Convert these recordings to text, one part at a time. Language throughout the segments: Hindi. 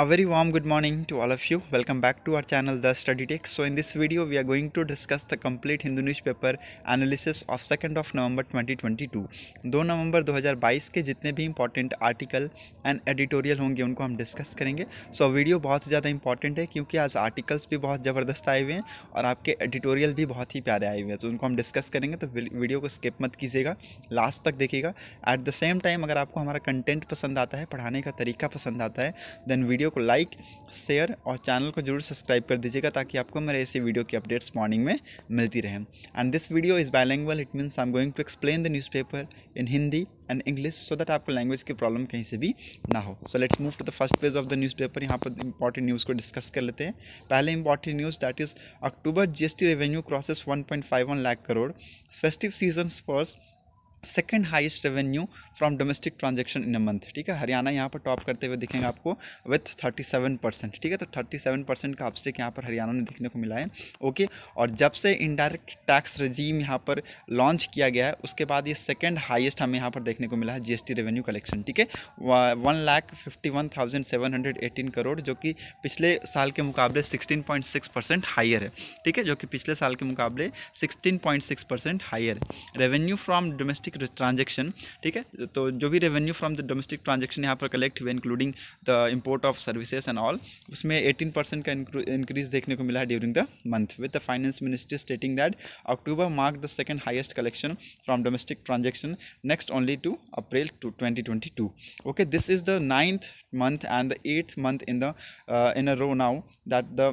A very warm good morning to all of you. Welcome back to our channel The Study Tech. So in this video we are going to discuss the complete Hindu newspaper analysis of 2nd of November 2022. 2 November 2022 के जितने भी important article and editorial होंगे उनको हम discuss करेंगे so, video बहुत ज़्यादा important है क्योंकि आज articles भी बहुत ज़बरदस्त आए हुए हैं और आपके editorial भी बहुत ही प्यारे आए हुए हैं तो उनको हम discuss करेंगे तो video को skip मत कीजिएगा Last तक देखिएगा At the same time अगर आपको हमारा content पसंद आता है पढ़ाने का तरीका पसंद आता है then video वीडियो को लाइक शेयर और चैनल को जरूर सब्सक्राइब कर दीजिएगा ताकि आपको मेरे ऐसी वीडियो की अपडेट्स मॉर्निंग में मिलती रहें and this video is bilingual it means I am going to explain the newspaper in Hindi and English so that आपको लैंग्वेज की प्रॉब्लम कहीं से भी ना हो so let's move to the first page of the newspaper यहाँ पर इंपॉर्टेंट न्यूज़ को डिस्कस कर लेते हैं पहले important news that is October G S T revenue crosses one lakh crore festive season first second highest revenue from domestic transaction in a month ठीक है हरियाणा यहाँ पर टॉप करते हुए दिखेंगे आपको विथ थर्टी सेवन परसेंट ठीक है तो थर्टी सेवन परसेंट का आपसे यहाँ पर हरियाणा ने देखने को मिला है ओके और जब से इनडायरेक्ट टैक्स रजीम यहाँ पर लॉन्च किया गया है उसके बाद ये सेकेंड हाइस्ट हमें यहाँ पर देखने को मिला है टी रेवेन्यू कलेक्शन ठीक है one lakh fifty one thousand seven hundred eighteen crore जो कि पिछले साल के मुकाबले sixteen point six percent higher है ठीक है जो कि पिछले साल के मुकाबले sixteen point six percent higher है revenue from domestic domestic transaction ठीक है तो जो भी revenue from the domestic transaction यहाँ पर कलेक्ट हुए including the import of services and all उसमें एटीन परसेंट का इंक्रीज देखने को मिला है during the month with the finance ministry stating that October mark the second highest collection from domestic transaction next only to April to twenty twenty two okay this is the ninth month and the eighth month in the uh, in a row now that the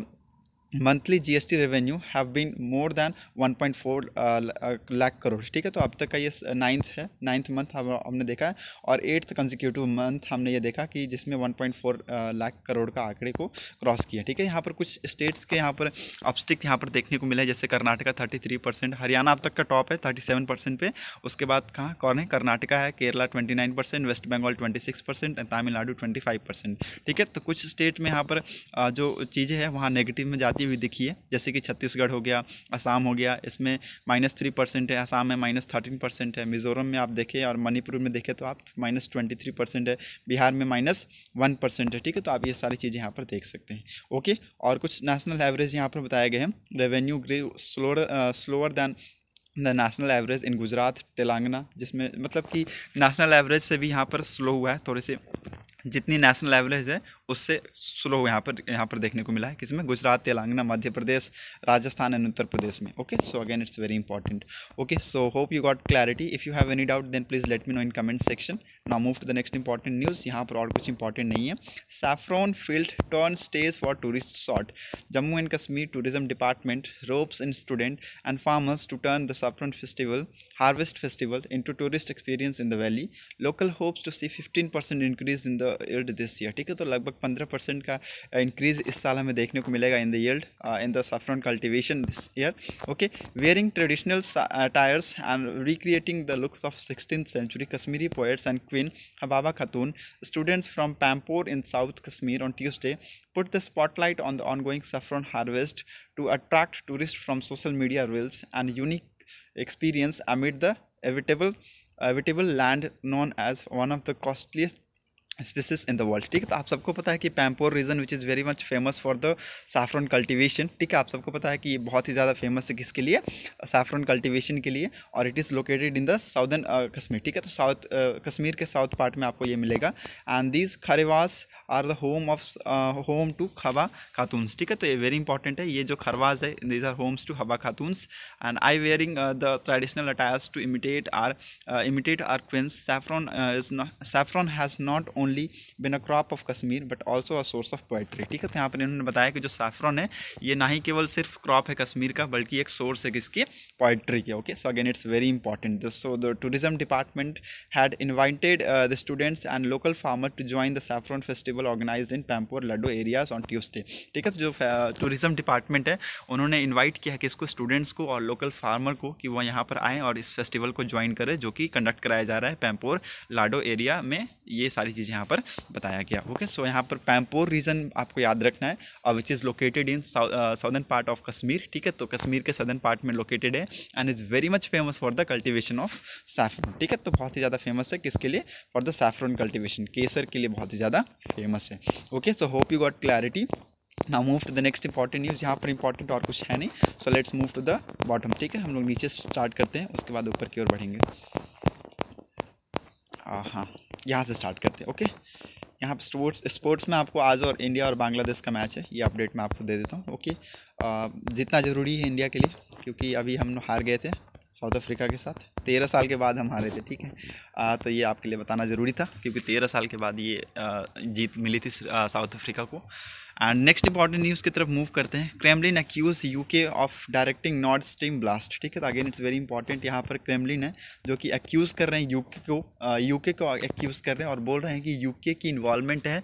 monthly GST revenue have been more than 1.4 lakh crore ठीक है तो अब तक का ये नाइन्थ uh, है नाइन्थ मंथ हम हमने देखा है और एट्थ कंजिक्यूटिव मंथ हमने ये देखा कि जिसमें 1.4 लाख करोड़ का आंकड़े को क्रॉस किया ठीक है यहाँ पर कुछ स्टेट्स के यहाँ पर ऑब्स्टिक यहाँ पर देखने को मिला है जैसे कर्नाटका थर्टी परसेंट हरियाणा अब तक का टॉप है थर्टी सेवन परसेंट पे उसके बाद कहाँ कौन है कर्नाटका है Kerala twenty nine percent West Bengal twenty six percent Tamil Nadu twenty five percent ठीक है तो कुछ स्टेट में यहाँ पर uh, जो चीज़ें हैं वहाँ नेगेटिव में जाती गिरती हुई दिखी है जैसे कि छत्तीसगढ़ हो गया असम हो गया इसमें माइनस थ्री परसेंट है असम में माइनस थर्टीन परसेंट है मिज़ोरम में आप देखें और मणिपुर में देखें तो आप माइनस ट्वेंटी थ्री परसेंट है बिहार में माइनस वन परसेंट है ठीक है तो आप ये सारी चीज़ें यहाँ पर देख सकते हैं ओके और कुछ नेशनल एवरेज यहाँ पर बताए गए हैं revenue grew slower slower than the national average in Gujarat Telangana जिसमें मतलब कि नेशनल एवरेज से भी यहाँ पर स्लो हुआ है थोड़े से जितनी नेशनल एवरेज है उससे स्लो यहाँ पर यहाँ पर देखने को मिला है किसमें गुजरात तेलंगाना मध्य प्रदेश राजस्थान एंड उत्तर प्रदेश में okay so again it's very important okay so hope you got clarity if you have any doubt then please let me know in comment section now move to the next important news यहाँ पर और कुछ इंपॉर्टेंट नहीं है saffron field turn stage for tourist shot Jammu and Kashmir tourism department ropes in student and farmers to turn the saffron festival harvest festival into tourist experience in the valley local hopes to see fifteen percent increase in the yield this year ठीक है तो लगभग पंद्रह परसेंट का इंक्रीज इस साल हमें देखने को मिलेगा in the yield in the saffron cultivation this year okay wearing traditional attires and recreating the looks of 16th century kashmiri poets and queen hababa khatun students from pampore in south kashmir on tuesday put the spotlight on the ongoing saffron harvest to attract tourists from social media reels and unique experience amid the evitable evitable land known as one of the costliest species in the world ठीक है तो आप सबको पता है कि Pampore region which is very much famous for the saffron cultivation ठीक है आप सबको पता है कि ये बहुत ही ज़्यादा फेमस है किसके लिए साफ्रन कल्टिवेशन के लिए और it is located in the southern Kashmir ठीक है तो साउथ कश्मीर uh, के साउथ पार्ट में आपको ये मिलेगा and these karewas are the home of home to Habba Khatoons ठीक है तो ये वेरी इंपॉर्टेंट है ये जो खरवास है these are homes to Habba Khatoons and I wearing the traditional attires to imitate our imitate our queens saffron is not saffron has not own only been a crop of Kashmir but also a source of poetry ठीक है तो यहाँ पर इन्होंने बताया कि जो सैफ्रॉन है ये ना ही केवल सिर्फ क्रॉप है कश्मीर का बल्कि एक सोर्स है किसकी पोइट्री की okay so again it's very important so the tourism department had invited the students and local farmer to join the saffron festival organise in Pampore Ladhoo areas on Tuesday ठीक है तो जो टूरिज्म uh, डिपार्टमेंट है उन्होंने इन्वाइट किया कि इसको स्टूडेंट्स को और लोकल फार्मर को कि वह यहाँ पर आएँ और इस फेस्टिवल को ज्वाइन करें जो कि कंडक्ट कराया जा रहा है पैम्पोर लाडो एरिया में ये सारी चीज़ें चीज़ यहाँ पर बताया गया ओके सो यहाँ पर पैम्पोर रीजन आपको याद रखना है और which is located in southern part of Kashmir ठीक है तो कश्मीर के सदर्न पार्ट में लोकेटेड है and is very much famous for the cultivation of saffron ठीक है तो बहुत ही ज़्यादा फेमस है किसके लिए फॉर द सैफरन कल्टिवेशन केसर के लिए बहुत ही ज़्यादा फेमस है okay so hope you got clarity now move to the next important news यहाँ पर इंपॉर्टेंट और कुछ है नहीं so let's move to the bottom ठीक है हम लोग नीचे स्टार्ट करते हैं उसके बाद ऊपर की ओर बढ़ेंगे हाँ यहाँ से स्टार्ट करते हैं ओके यहाँ पर स्पोर्ट्स स्पोर्ट्स में आपको आज और इंडिया और बांग्लादेश का मैच है ये अपडेट मैं आपको दे देता हूँ ओके जितना ज़रूरी है इंडिया के लिए क्योंकि अभी हम हार गए थे साउथ अफ्रीका के साथ तेरह साल के बाद हम हारे थे ठीक है आ, तो ये आपके लिए बताना ज़रूरी था क्योंकि तेरह साल के बाद ये जीत मिली थी साउथ अफ्रीका को एंड नेक्स्ट इंपॉर्टेंट न्यूज़ की तरफ मूव करते हैं Kremlin accuse UK of directing North Stream blast ठीक है अगेन इट्स वेरी इंपॉर्टेंट यहाँ पर क्रेमलिन है जो कि एक्यूज़ कर रहे हैं यूके को यूके uh, को एक्यूज़ कर रहे हैं और बोल रहे हैं कि यूके की इन्वॉल्वमेंट है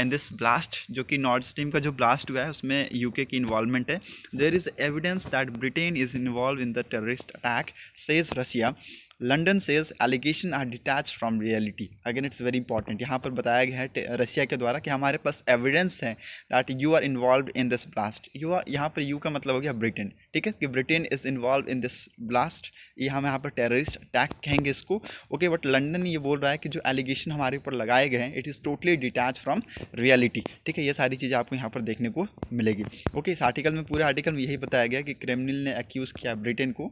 इन दिस ब्लास्ट जो कि नॉर्थ स्ट्रीम का जो ब्लास्ट हुआ है उसमें यूके की इन्वॉल्वमेंट है there is evidence that Britain is involve in the terrorist attack says Russia London says allegation are detach from reality again it's very important यहाँ पर बताया गया है रशिया के द्वारा कि हमारे पास एविडेंस है that you are involve in this blast you are यहाँ पर यू का मतलब हो गया ब्रिटेन ठीक है कि Britain is involve in this blast ये हम यहाँ पर टेररिस्ट अटैक कहेंगे इसको ओके बट लंडन ये बोल रहा है कि जो एलिगेशन हमारे ऊपर लगाए गए हैं it is totally detach from reality ठीक है ये सारी चीज़ें आपको यहाँ पर देखने को मिलेगी ओके इस आर्टिकल में पूरे आर्टिकल में यही बताया गया कि क्रिमिनल ने एक्यूज़ किया ब्रिटेन को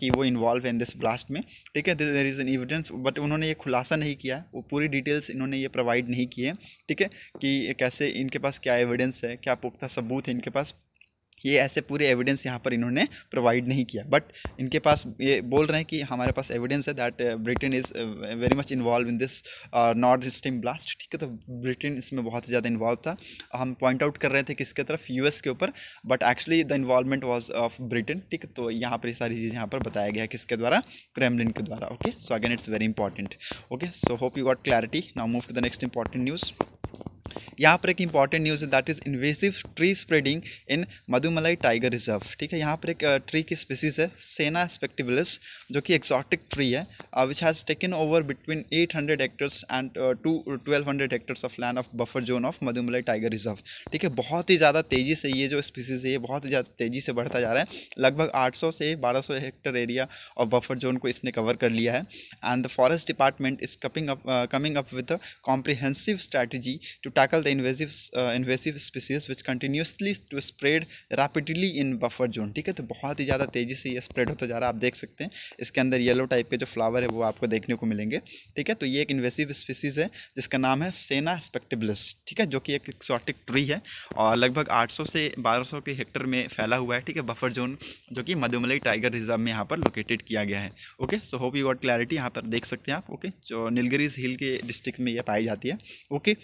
कि वो इन्वॉल्व है इन दिस ब्लास्ट में ठीक है there is an evidence but उन्होंने ये खुलासा नहीं किया वो पूरी डिटेल्स इन्होंने ये प्रोवाइड नहीं किए ठीक है कि कैसे इनके पास क्या एविडेंस है क्या पुख्ता सबूत है इनके पास ये ऐसे पूरे एविडेंस यहाँ पर इन्होंने प्रोवाइड नहीं किया बट इनके पास ये बोल रहे हैं कि हमारे पास एविडेंस है that Britain is very much involve in this North Stream blast ठीक है तो ब्रिटेन इसमें बहुत ज़्यादा इन्वॉल्व था हम पॉइंट आउट कर रहे थे किसके तरफ यूएस के ऊपर but actually the involvement was of Britain ठीक है तो यहाँ पर ये सारी चीज़ यहाँ पर बताया गया है किसके द्वारा क्रेमलिन के द्वारा okay so again it's very important okay so hope you got clarity now move to the next important news यहाँ पर एक इंपॉर्टेंट न्यूज़ है that is invasive tree spreading in Mudumalai tiger reserve ठीक है यहाँ पर एक ट्री uh, की स्पीसीज है सेना स्पेक्टिवलस जो कि एक्जॉटिक ट्री है which has taken over between eight hundred hectares and to twelve hundred hectares of land of buffer zone of Mudumalai tiger reserve ठीक है बहुत ही ज़्यादा तेज़ी से ये जो स्पीसीज है ये बहुत ही ज़्यादा तेज़ी से बढ़ता जा रहा है लगभग आठ सौ से बारह सौ hectare area of buffer zone को इसने कवर कर लिया है and the forest department is coping up coming up with comprehensive strategy to tackle the invasive uh, invasive species which continuously to spread rapidly in buffer zone ठीक है तो बहुत ही ज़्यादा तेज़ी से ये स्प्रेड होता जा रहा है आप देख सकते हैं इसके अंदर येलो टाइप के जो फ्लावर है वो आपको देखने को मिलेंगे ठीक है तो ये एक इन्वेसिव स्पीसीज़ है जिसका नाम है सेना स्पेक्टिबलिस ठीक है जो कि एक एक्सॉटिक ट्री है और लगभग सौ से सौ के हेक्टर में फैला हुआ है ठीक है बफर जोन जो कि मधुमलई टाइगर रिजर्व में यहाँ पर लोकेटेड किया गया है okay so hope you got clarity यहाँ पर देख सकते हैं आप ओके जो नीलगिरीज हिल के डिस्ट्रिक्ट में यह पाई जाती है okay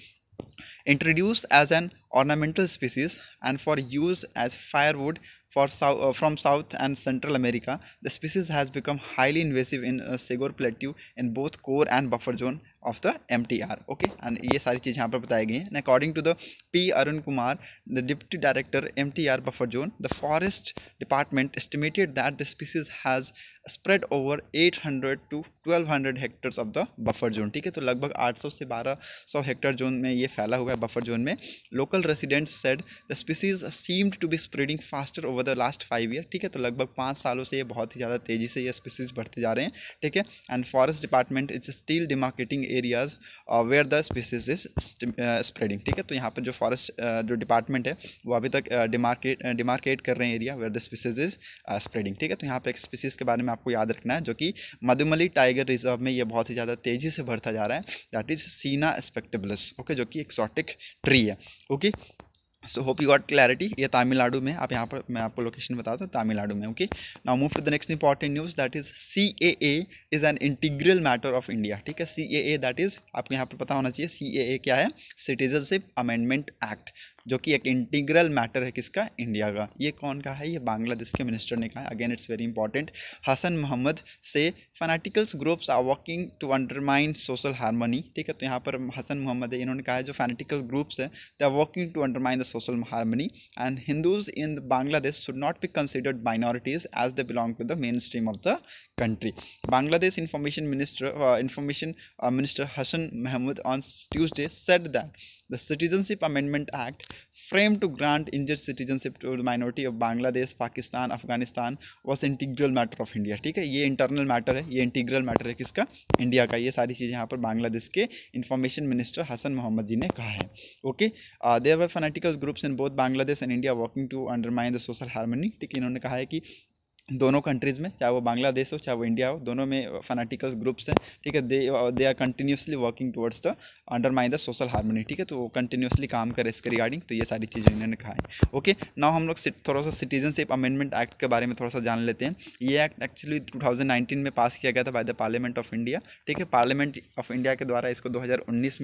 introduced as an ornamental species and for use as firewood for sou- uh, from south and central america the species has become highly invasive in uh, plateau in both core and buffer zone of the mtr okay and ye sari cheez yahan par batayi gayi and according to the p arun kumar the deputy director mtr buffer zone the forest department estimated that the species has spread over 800 to 1200 hectares of the buffer zone ठीक है तो लगभग 800 से 1200 हेक्टर जोन में ये फैला हुआ है बफर जोन में local residents said the species seemed to be spreading faster over the last five year ठीक है तो लगभग पाँच सालों से ये बहुत ही ज़्यादा तेज़ी से ये स्पीसीज बढ़ते जा रहे हैं ठीक है and forest department is still demarcating areas where the species is spreading ठीक है तो यहाँ पर जो फॉरेस्ट uh, जो डिपार्टमेंट है वो अभी तक डिमार्केट uh, डिमार्केट uh, कर रहे हैं area where the species is spreading ठीक है तो यहाँ पर एक स्पीसीज के बारे में आपको याद रखना है जो कि मधुमली टाइगर रिजर्व में ये बहुत ही ज़्यादा तेज़ी से बढ़ता जा रहा है दैट इज़ सीना स्पेक्टेबलस ओके जो कि एक्सॉटिक ट्री है okay so hope you got clarity ये तमिलनाडु में आप यहाँ पर मैं आपको लोकेशन बताता हूँ तमिलनाडु में okay now move to the next important news that is C A A is an integral matter of India ठीक है सी ए ए दैट इज़ आपको यहाँ पर पता होना चाहिए सी ए ए क्या है सिटीजनशिप अमेंडमेंट एक्ट जो कि एक इंटीग्रल मैटर है किसका इंडिया का ये कौन कहा है ये बांग्लादेश के मिनिस्टर ने कहा again it's very important Hasan Mohammad से fanaticals groups are working to undermine social harmony ठीक है तो यहाँ पर हसन मोहम्मद है इन्होंने कहा है जो फैनाटिकल ग्रुप्स हैं they are working to undermine the social harmony and Hindus in Bangladesh should not be considered minorities as they belong to the main stream of the country Bangladesh information minister information minister Hasan minister on Tuesday said that the citizenship amendment act frame to grant injured citizenship to the minority of bangladesh pakistan afghanistan was integral matter of india ठीक है ये इंटरनल मैटर है ये इंटीग्रल मैटर है किसका इंडिया का ये सारी चीज़ें यहाँ पर बांग्लादेश के इंफॉर्मेशन मिनिस्टर हसन मोहम्मद जी ने कहा है okay there were fanatical groups in both Bangladesh and India working to undermine the social harmony ठीक है इन्होंने कहा है कि दोनों कंट्रीज़ में चाहे वो बांग्लादेश हो चाहे वो इंडिया हो दोनों में फनाटिकल ग्रुप्स हैं ठीक है they they are continuously working towards the undermine the social harmony ठीक है तो वो कंटिन्यूसली काम करे इसके रिगार्डिंग तो ये सारी चीज़ें इन्होंने कहा है ओके नाउ हम लोग थोड़ा सा सिटीजनशिप अमेंडमेंट एक्ट के बारे में थोड़ा सा जान लेते हैं ये एक्ट एक्चुअली टू में पास किया गया था by the parliament of India ठीक है पार्लियामेंट ऑफ इंडिया के द्वारा इसको दो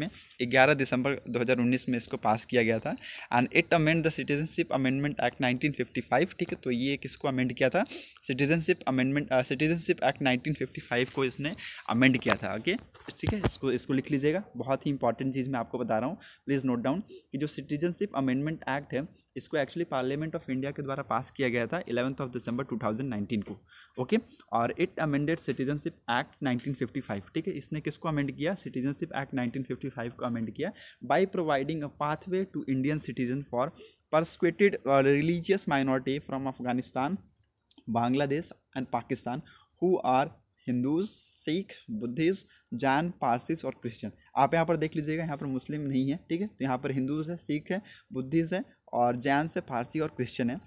में ग्यारह दिसंबर दो में इसको पास किया गया था and it amend the citizenship amendment act nineteen ठीक है तो ये किसको अमेंड किया था सिटीजनशिप अमेंडमेंट सिटीजनशिप एक्ट 1955 को इसने अमेंड किया था ओके ठीक है इसको इसको लिख लीजिएगा बहुत ही इंपॉर्टेंट चीज़ मैं आपको बता रहा हूँ प्लीज़ नोट डाउन कि जो सिटीजनशिप अमेंडमेंट एक्ट है इसको एक्चुअली पार्लियामेंट ऑफ इंडिया के द्वारा पास किया गया था इलेवंथ ऑफ दिसंबर टू को ओके और it amended citizenship act nineteen ठीक है इसने किसको अमेंड किया सिटीजनशिप एक्ट नाइनटीन को अमेंड किया by providing a pathway to Indian citizen for persecuted religious minority from Afghanistan Bangladesh and Pakistan who are Hindus Sikh Buddhist Jain Parsis और क्रिश्चियन आप यहाँ पर देख लीजिएगा यहाँ पर मुस्लिम नहीं है ठीक है तो यहाँ पर हिंदूज है सिख है बुद्धिस्ट है और जैन से पारसी और क्रिश्चियन है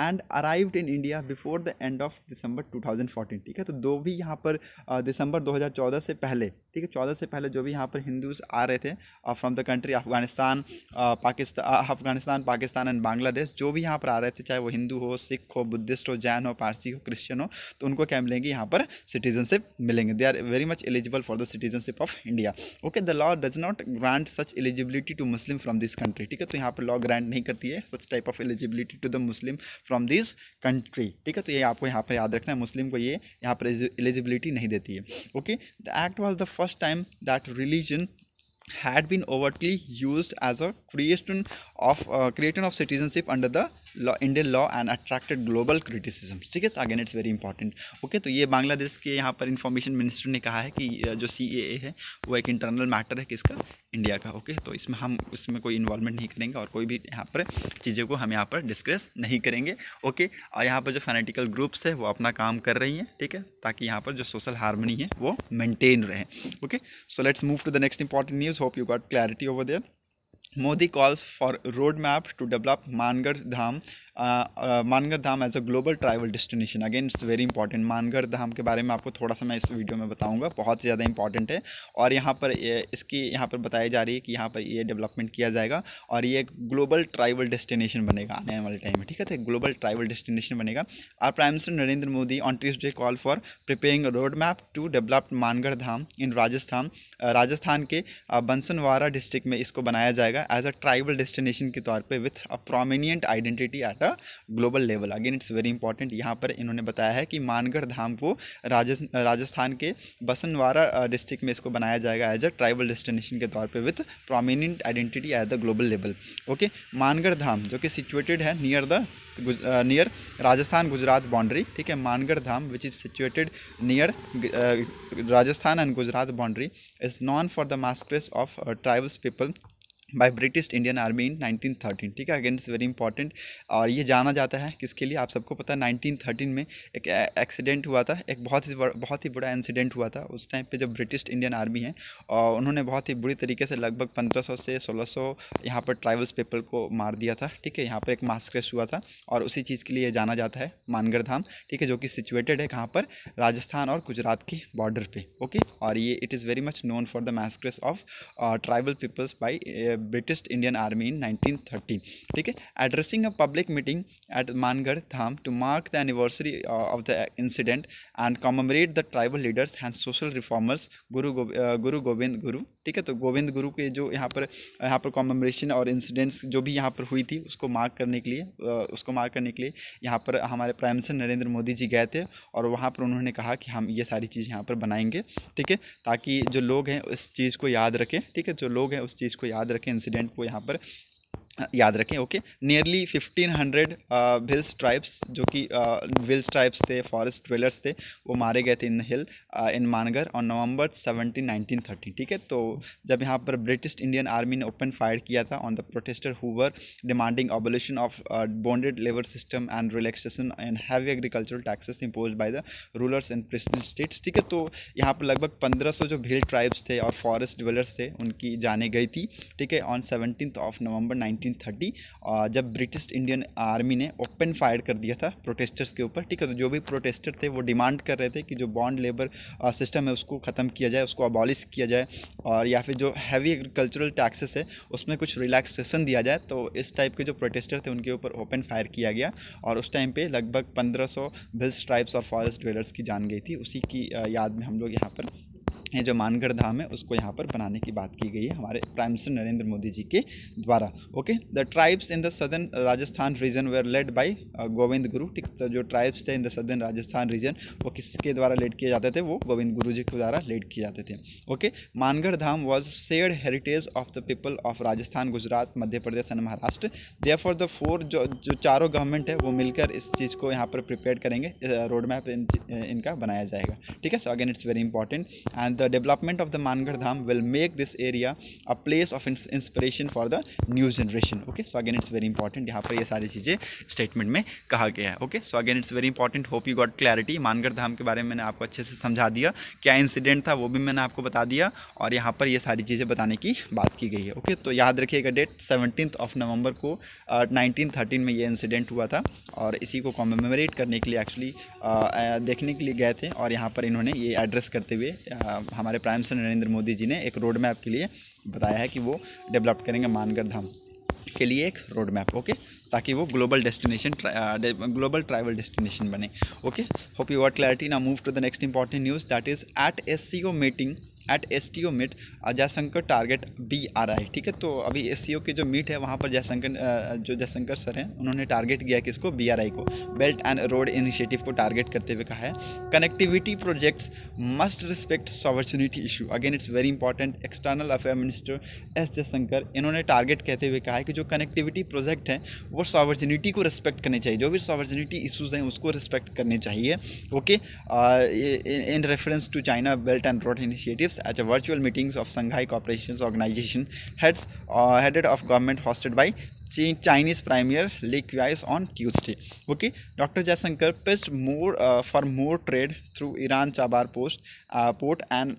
and arrived in India before the end of December 2014 ठीक है तो दो भी यहाँ पर दिसंबर 2014 से पहले ठीक है चौदह से पहले जो भी यहाँ पर हिंदूज आ रहे थे from the country Afghanistan Pakistan Afghanistan Pakistan and Bangladesh जो भी यहाँ पर आ रहे थे चाहे वो हिंदू हो सिख हो बुद्धिस्ट हो जैन हो पारसी हो क्रिश्चियन हो तो उनको क्या मिलेंगे यहाँ पर सिटीजनशिप मिलेंगे they are very much eligible for the citizenship of India okay the law does not grant such eligibility to Muslim from this country ठीक है तो यहाँ पर लॉ ग्रांट नहीं करती है such type of eligibility to the Muslim from this country ठीक है तो ये आपको यहाँ पर याद रखना है मुस्लिम को ये यहाँ पर एलिजिबिलिटी नहीं देती है okay the act was the first time that religion had been overtly use as a creation of creation of citizenship under the law Indian law and attracted global criticism ठीक है again it's very important okay तो ये बांग्लादेश के यहाँ पर इन्फॉर्मेशन मिनिस्टर ने कहा है कि जो सी है वो एक इंटरनल मैटर है किसका इंडिया का ओके okay? तो इसमें हम उसमें कोई इन्वॉल्वमेंट नहीं करेंगे और कोई भी यहाँ पर चीज़ों को हम यहाँ पर डिस्कस नहीं करेंगे ओके okay? और यहाँ पर जो फाइनेटिकल ग्रुप्स है वो अपना काम कर रही हैं ठीक है ताकि यहाँ पर जो सोशल हारमोनी है वो मेंटेन रहे okay so let's move to the next important news hope you got clarity over there Modi calls for road map to develop Mangarh Dham Mangarh Dham as a global travel destination again it's very important Mangarh Dham के बारे में आपको थोड़ा सा मैं इस वीडियो में बताऊंगा बहुत ज़्यादा इंपॉर्टेंट है और यहाँ पर इसकी यहाँ पर बताई जा रही है कि यहाँ पर ये डेवलपमेंट किया जाएगा और ये एक ग्लोबल ट्राइवल डेस्टिनेशन बनेगा आने वाले टाइम में ठीक है ग्लोबल ट्राइवल डेस्टिनेशन बनेगा और prime minister Narendra Modi on Tuesday call for preparing road map to develop Mangarh Dham in Rajasthan Rajasthan के बंसनवाड़ा डिस्ट्रिक्ट में इसको बनाया जाएगा एज अ ट्राइबल डेस्टिनेशन के तौर पर with a prominent identity at at a global level again it's very important यहाँ पर इन्होंने बताया है कि मानगढ़ धाम को राजस्थान के बसनवारा डिस्ट्रिक्ट में इसको बनाया जाएगा एज अ ट्राइबल डेस्टिनेशन के तौर पर with prominent identity at the global level okay Mangarh Dham जो कि सिचुएटेड है near the near Rajasthan Gujarat boundary ठीक है Mangarh Dham which is situated near Rajasthan and Gujarat boundary is known for the massacres of tribals people by British Indian army in 1913 ठीक है अगेन इट्स वेरी इंपॉर्टेंट और ये जाना जाता है किसके लिए आप सबको पता है 1913 में एक एक्सीडेंट हुआ था एक बहुत ही बहुत ही बुरा इंसिडेंट हुआ था उस टाइम पे जब ब्रिटिश इंडियन आर्मी है और उन्होंने बहुत ही बुरी तरीके से लगभग 1500 से 1600 सौ यहाँ पर ट्राइबल्स पीपल को मार दिया था ठीक है यहाँ पर एक मास्क्रेस हुआ था और उसी चीज़ के लिए जाना जाता है मानगढ़ धाम ठीक है जो कि सिचुएटेड है कहाँ पर राजस्थान और गुजरात की बॉर्डर पर ओके और ये it is very much known for the massacres of tribal peoples by British Indian Army in 1930. ठीक addressing a public meeting at Mangar Dham to mark the anniversary uh, of the incident and commemorate the tribal leaders and social reformers Guru गो, गुरु गोविंद गुरु ठीक है तो गोविंद गुरु के जो यहाँ पर यहाँ पर कॉमरेशन और इंसिडेंट्स जो भी यहाँ पर हुई थी उसको मार्क करने के लिए uh, उसको मार्क करने के लिए यहाँ पर हमारे प्राइम मिनिस्टर नरेंद्र मोदी जी गए थे और वहाँ पर उन्होंने कहा कि हम ये सारी चीज़ यहाँ पर बनाएंगे ठीक है ताकि जो लोग हैं उस चीज़ को याद रखें ठीक है जो लोग हैं उस चीज़ को याद रखें इंसिडेंट को यहाँ पर याद रखें okay nearly fifteen hundred Bhils tribes जो कि विल्स uh, ट्राइब्स थे फॉरेस्ट ट्वेलर्स थे वो मारे गए थे इन हिल इन मानगर और नवंबर सेवनटीन नाइनटीन थर्टी ठीक है तो जब यहाँ पर ब्रिटिश इंडियन आर्मी ने ओपन फायर किया था on the protester who were demanding abolition of bonded labour system and relaxation and heavy agricultural taxes impose by the rulers and princely states ठीक है तो यहाँ पर लगभग पंद्रह सौ जो भील ट्राइब्स थे और फॉरेस्ट ड्वेलर्स थे उनकी जाने गई थी ठीक है on seventeen of November nineteen 1930 uh, जब ब्रिटिश इंडियन आर्मी ने ओपन फायर कर दिया था प्रोटेस्टर्स के ऊपर ठीक है तो जो भी प्रोटेस्टर थे वो डिमांड कर रहे थे कि जो बॉन्ड लेबर सिस्टम है उसको ख़त्म किया जाए उसको अबॉलिश किया जाए और या फिर जो हैवी एग्रीकल्चरल टैक्सेस है उसमें कुछ रिलैक्सेशन दिया जाए तो इस टाइप के जो प्रोटेस्टर थे उनके ऊपर ओपन फायर किया गया और उस टाइम पर लगभग पंद्रह सौ ट्राइब्स और फॉरेस्ट ड्वेलर्स की जान गई थी उसी की uh, याद में हम लोग यहाँ पर ये जो मानगढ़ धाम है उसको यहाँ पर बनाने की बात की गई है हमारे प्राइम मिनिस्टर नरेंद्र मोदी जी के द्वारा okay the tribes in the southern Rajasthan region were led by Govind Guru ठीक तो जो ट्राइब्स थे in the southern Rajasthan region वो किसके द्वारा लेड किए जाते थे वो गोविंद गुरु जी के द्वारा लेड किए जाते थे okay Mangarh Dham was shared heritage of the people of Rajasthan Gujarat Madhya Pradesh and Maharashtra therefore the four जो जो चारों गवर्नमेंट है वो मिलकर इस चीज़ को यहाँ पर प्रिपेयर करेंगे रोड मैप uh, इनका बनाया जाएगा ठीक है so again it's very important and the the development of the Mangar Dham will make this area a place of inspiration for the new generation okay so again it's very important यहाँ पर ये सारी चीज़ें स्टेटमेंट में कहा गया है okay so again it's very important hope you got clarity Mangarh Dham के बारे में मैंने आपको अच्छे से समझा दिया क्या इंसिडेंट था वो भी मैंने आपको बता दिया और यहाँ पर ये सारी चीज़ें बताने की बात की गई है ओके तो याद रखिएगा डेट सेवनटीन ऑफ नवंबर को नाइनटीन uh, थर्टीन में ये इंसिडेंट हुआ था और इसी को कॉमेमोरेट करने के लिए एक्चुअली uh, uh, देखने के लिए गए थे और यहाँ पर इन्होंने ये एड्रेस करते हुए हमारे प्राइम मिनिस्टर नरेंद्र मोदी जी ने एक रोड मैप के लिए बताया है कि वो डेवलप करेंगे मानगढ़ धाम के लिए एक रोड मैप ओके ताकि वो global destination global travel destination बने okay hope you got clarity now move to the next important news that is at S C O meeting at S T O meet Jaishankar target बी आ रहा है ठीक है तो अभी एस सी ओ के जो मीट है वहाँ पर जयशंकर uh, जो जयशंकर सर हैं उन्होंने टारगेट किया किसको बी आर आई को बेल्ट एंड रोड इनिशिएटिव को टारगेट करते हुए कहा है connectivity projects must respect sovereignty issue again it's very important external affair minister S Jaishankar इन्होंने टारगेट कहते हुए कहा है कि जो कनेक्टिविटी प्रोजेक्ट हैं वो सॉवर्चुनिटी को रिस्पेक्ट करने चाहिए जो भी सॉवर्चुनिटी इशूज़ हैं उसको रिस्पेक्ट करने चाहिए okay in reference to China belt and road initiative at a virtual meetings of Shanghai Cooperation Organization heads uh, headed of government hosted by Chinese Premier Li Qiang on Tuesday. Okay, Dr. Jaishankar pushed more uh, for more trade through Iran Chabar post, uh, port and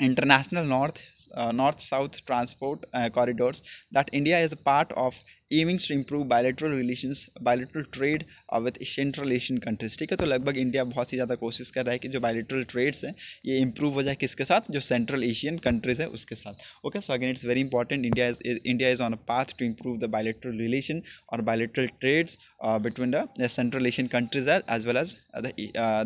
international north uh, north south transport uh, corridors that India is a part of aiming to improve bilateral relation bilateral trade with central Asian countries ठीक है तो लगभग इंडिया बहुत ही ज़्यादा कोशिश कर रहा है कि जो बायोलेट्रल ट्रेड्स हैं ये इंप्रूव हो जाए किसके साथ जो सेंट्रल एशियन कंट्रीज है उसके साथ okay so again it's very important India is India is on a path to improve the bilateral relation और bilateral trades between the central Asian countries as well as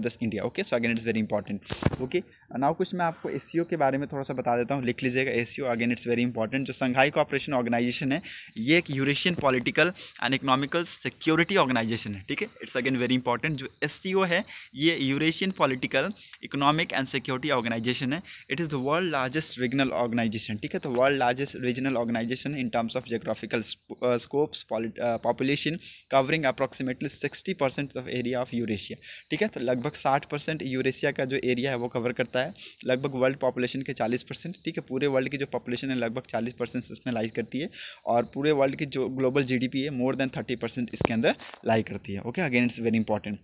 this India okay so again it's very important okay now कुछ मैं आपको एस e के बारे में थोड़ा सा बता देता हूँ लिख लीजिएगा as again it's very important जो संघाई कॉपरेशन ऑर्गेनाइजेशन है ये एक Eurasian political and economical security organisation है ठीक है इट्स अगेन वेरी इंपॉर्टेंट जो एस e है ये Eurasian political economic and security organisation है it is the world largest regional organisation ठीक है तो world largest regional organisation in terms of geographical scopes population covering approximately sixty percent of area of Eurasia ठीक है तो लगभग साठ परसेंट यूरेशिया का जो एरिया है वो कवर करता है करता है लगभग वर्ल्ड पॉपुलेशन के चालीस परसेंट ठीक है पूरे वर्ल्ड की जो पॉपुलेशन है लगभग 40 परसेंट इसमें लाई करती है और पूरे वर्ल्ड की जो ग्लोबल जीडीपी है मोर देन थर्टी परसेंट इसके अंदर लाई करती है okay again it's very important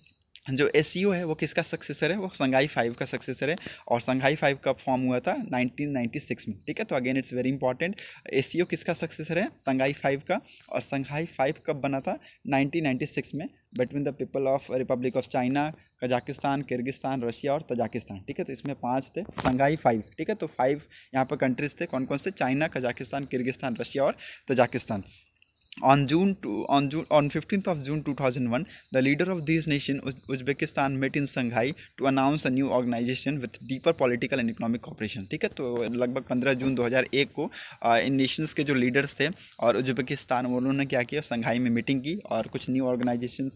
जो एस e है वो किसका सक्सेसर है वो संघाई फाइव का सक्सेसर है और संघाई फाइव का फॉर्म हुआ था 1996 में ठीक है तो again it's very important S किसका सक्सेसर है संघाई फाइव का और संघाई फाइव कब बना था 1996 में between the people of republic of China Kazakhstan Kyrgyzstan Russia और तजाकिस्तान ठीक है तो इसमें पाँच थे संघाई फाइव ठीक है तो फाइव यहाँ पर कंट्रीज थे कौन कौन से चाइना कजाकिस्तान किर्गिस्तान रशिया और Tajikistan On June to, on June on 15th of June 2001, the leader of this nation, Uzbekistan, met in Shanghai to announce a new organization with deeper political and economic cooperation. ठीक है तो लगभग पंद्रह जून दो हज़ार एक को इन नेशंस के जो लीडर्स थे और उज्बेकिस्तान उन्होंने क्या किया संघाई में मीटिंग की और कुछ न्यू ऑर्गेनाइजेशन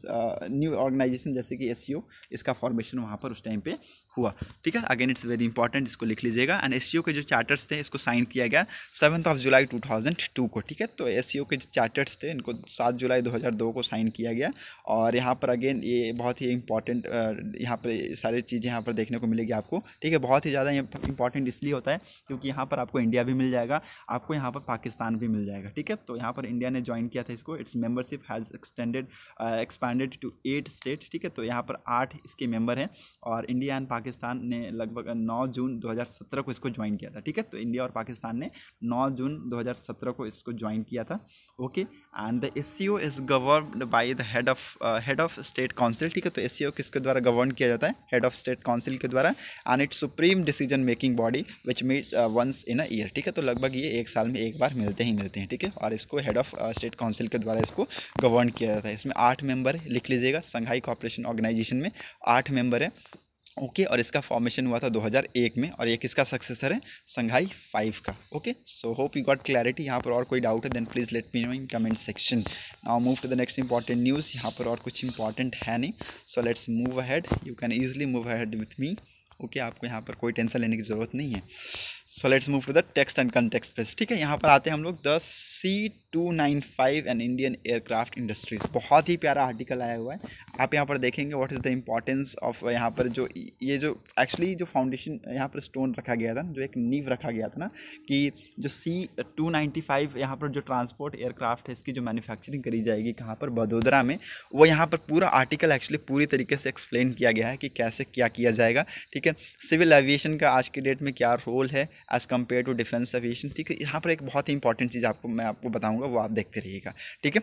न्यू ऑर्गेनाइजेशन जैसे कि एस e इसका फॉर्मेशन वहाँ पर उस टाइम पे हुआ ठीक है अगेन इट्स वेरी इंपॉर्टेंट इसको लिख लीजिएगा एंड एस e के जो चार्टर्स थे इसको साइन किया गया seventh of July two thousand two को ठीक है तो एस e के जो चार्टर्स एक्ट्स थे इनको सात जुलाई 2002 को साइन किया गया और यहाँ पर अगेन ये बहुत ही इंपॉर्टेंट यहाँ पर सारी चीज़ें यहाँ पर देखने को मिलेगी आपको ठीक है बहुत ही ज़्यादा इंपॉर्टेंट इसलिए होता है क्योंकि यहाँ पर आपको इंडिया भी मिल जाएगा आपको यहाँ पर पाकिस्तान भी मिल जाएगा ठीक है तो यहाँ पर इंडिया ने ज्वाइन किया था इसको its membership has extended expanded to eight state ठीक है तो यहाँ पर आठ इसके मेंबर हैं और इंडिया एंड पाकिस्तान ने लगभग नौ जून सत्रह को इसको ज्वाइन किया था ठीक है तो इंडिया और पाकिस्तान ने नौ जून सत्रह को इसको ज्वाइन किया था okay okay? And the S C O is govern by the head of head of state council ठीक है तो एस सी ओ किसके द्वारा गवर्न किया जाता है हेड ऑफ स्टेट काउंसिल के द्वारा and it supreme decision making body which meet once in a year ठीक है तो लगभग ये एक साल में एक बार मिलते ही मिलते हैं ठीक है और इसको हेड ऑफ स्टेट काउंसिल के द्वारा इसको गवर्न किया जाता है इसमें आठ मेंबर लिख लीजिएगा संघाई कॉपरेशन ऑर्गेनाइजेशन में आठ मेंबर है ओके okay, और इसका फॉर्मेशन हुआ था 2001 में और ये किसका सक्सेसर है संघाई फाइव का okay so hope you got clarity यहाँ पर और कोई डाउट है then please let me know in comment section now move to the next important news यहाँ पर और कुछ इंपॉर्टेंट है नहीं so let's move ahead you can easily move ahead with me okay आपको यहाँ पर कोई टेंशन लेने की ज़रूरत नहीं है so let's move to the text and context page ठीक है यहाँ पर आते हैं हम लोग the C two nine five and Indian aircraft industries बहुत ही प्यारा आर्टिकल आया हुआ है आप यहाँ पर देखेंगे what is the importance of यहाँ पर जो ये जो एक्चुअली जो फाउंडेशन यहाँ पर स्टोन रखा गया था जो एक नींव रखा गया था ना कि जो सी टू नाइन्टी फाइव यहाँ पर जो ट्रांसपोर्ट एयरक्राफ्ट है इसकी जो मैन्युफैक्चरिंग करी जाएगी कहाँ पर बदोदरा में वो यहाँ पर पूरा आर्टिकल एक्चुअली पूरी तरीके से एक्सप्लेन किया गया है कि कैसे क्या किया जाएगा ठीक है सिविल एविएशन का आज के डेट में क्या रोल है as compare to defence aviation ठीक है यहाँ पर एक बहुत ही इंपॉर्टेंट चीज़ आपको मैं आपको बताऊँ बताऊँगा वो आप देखते रहिएगा ठीक है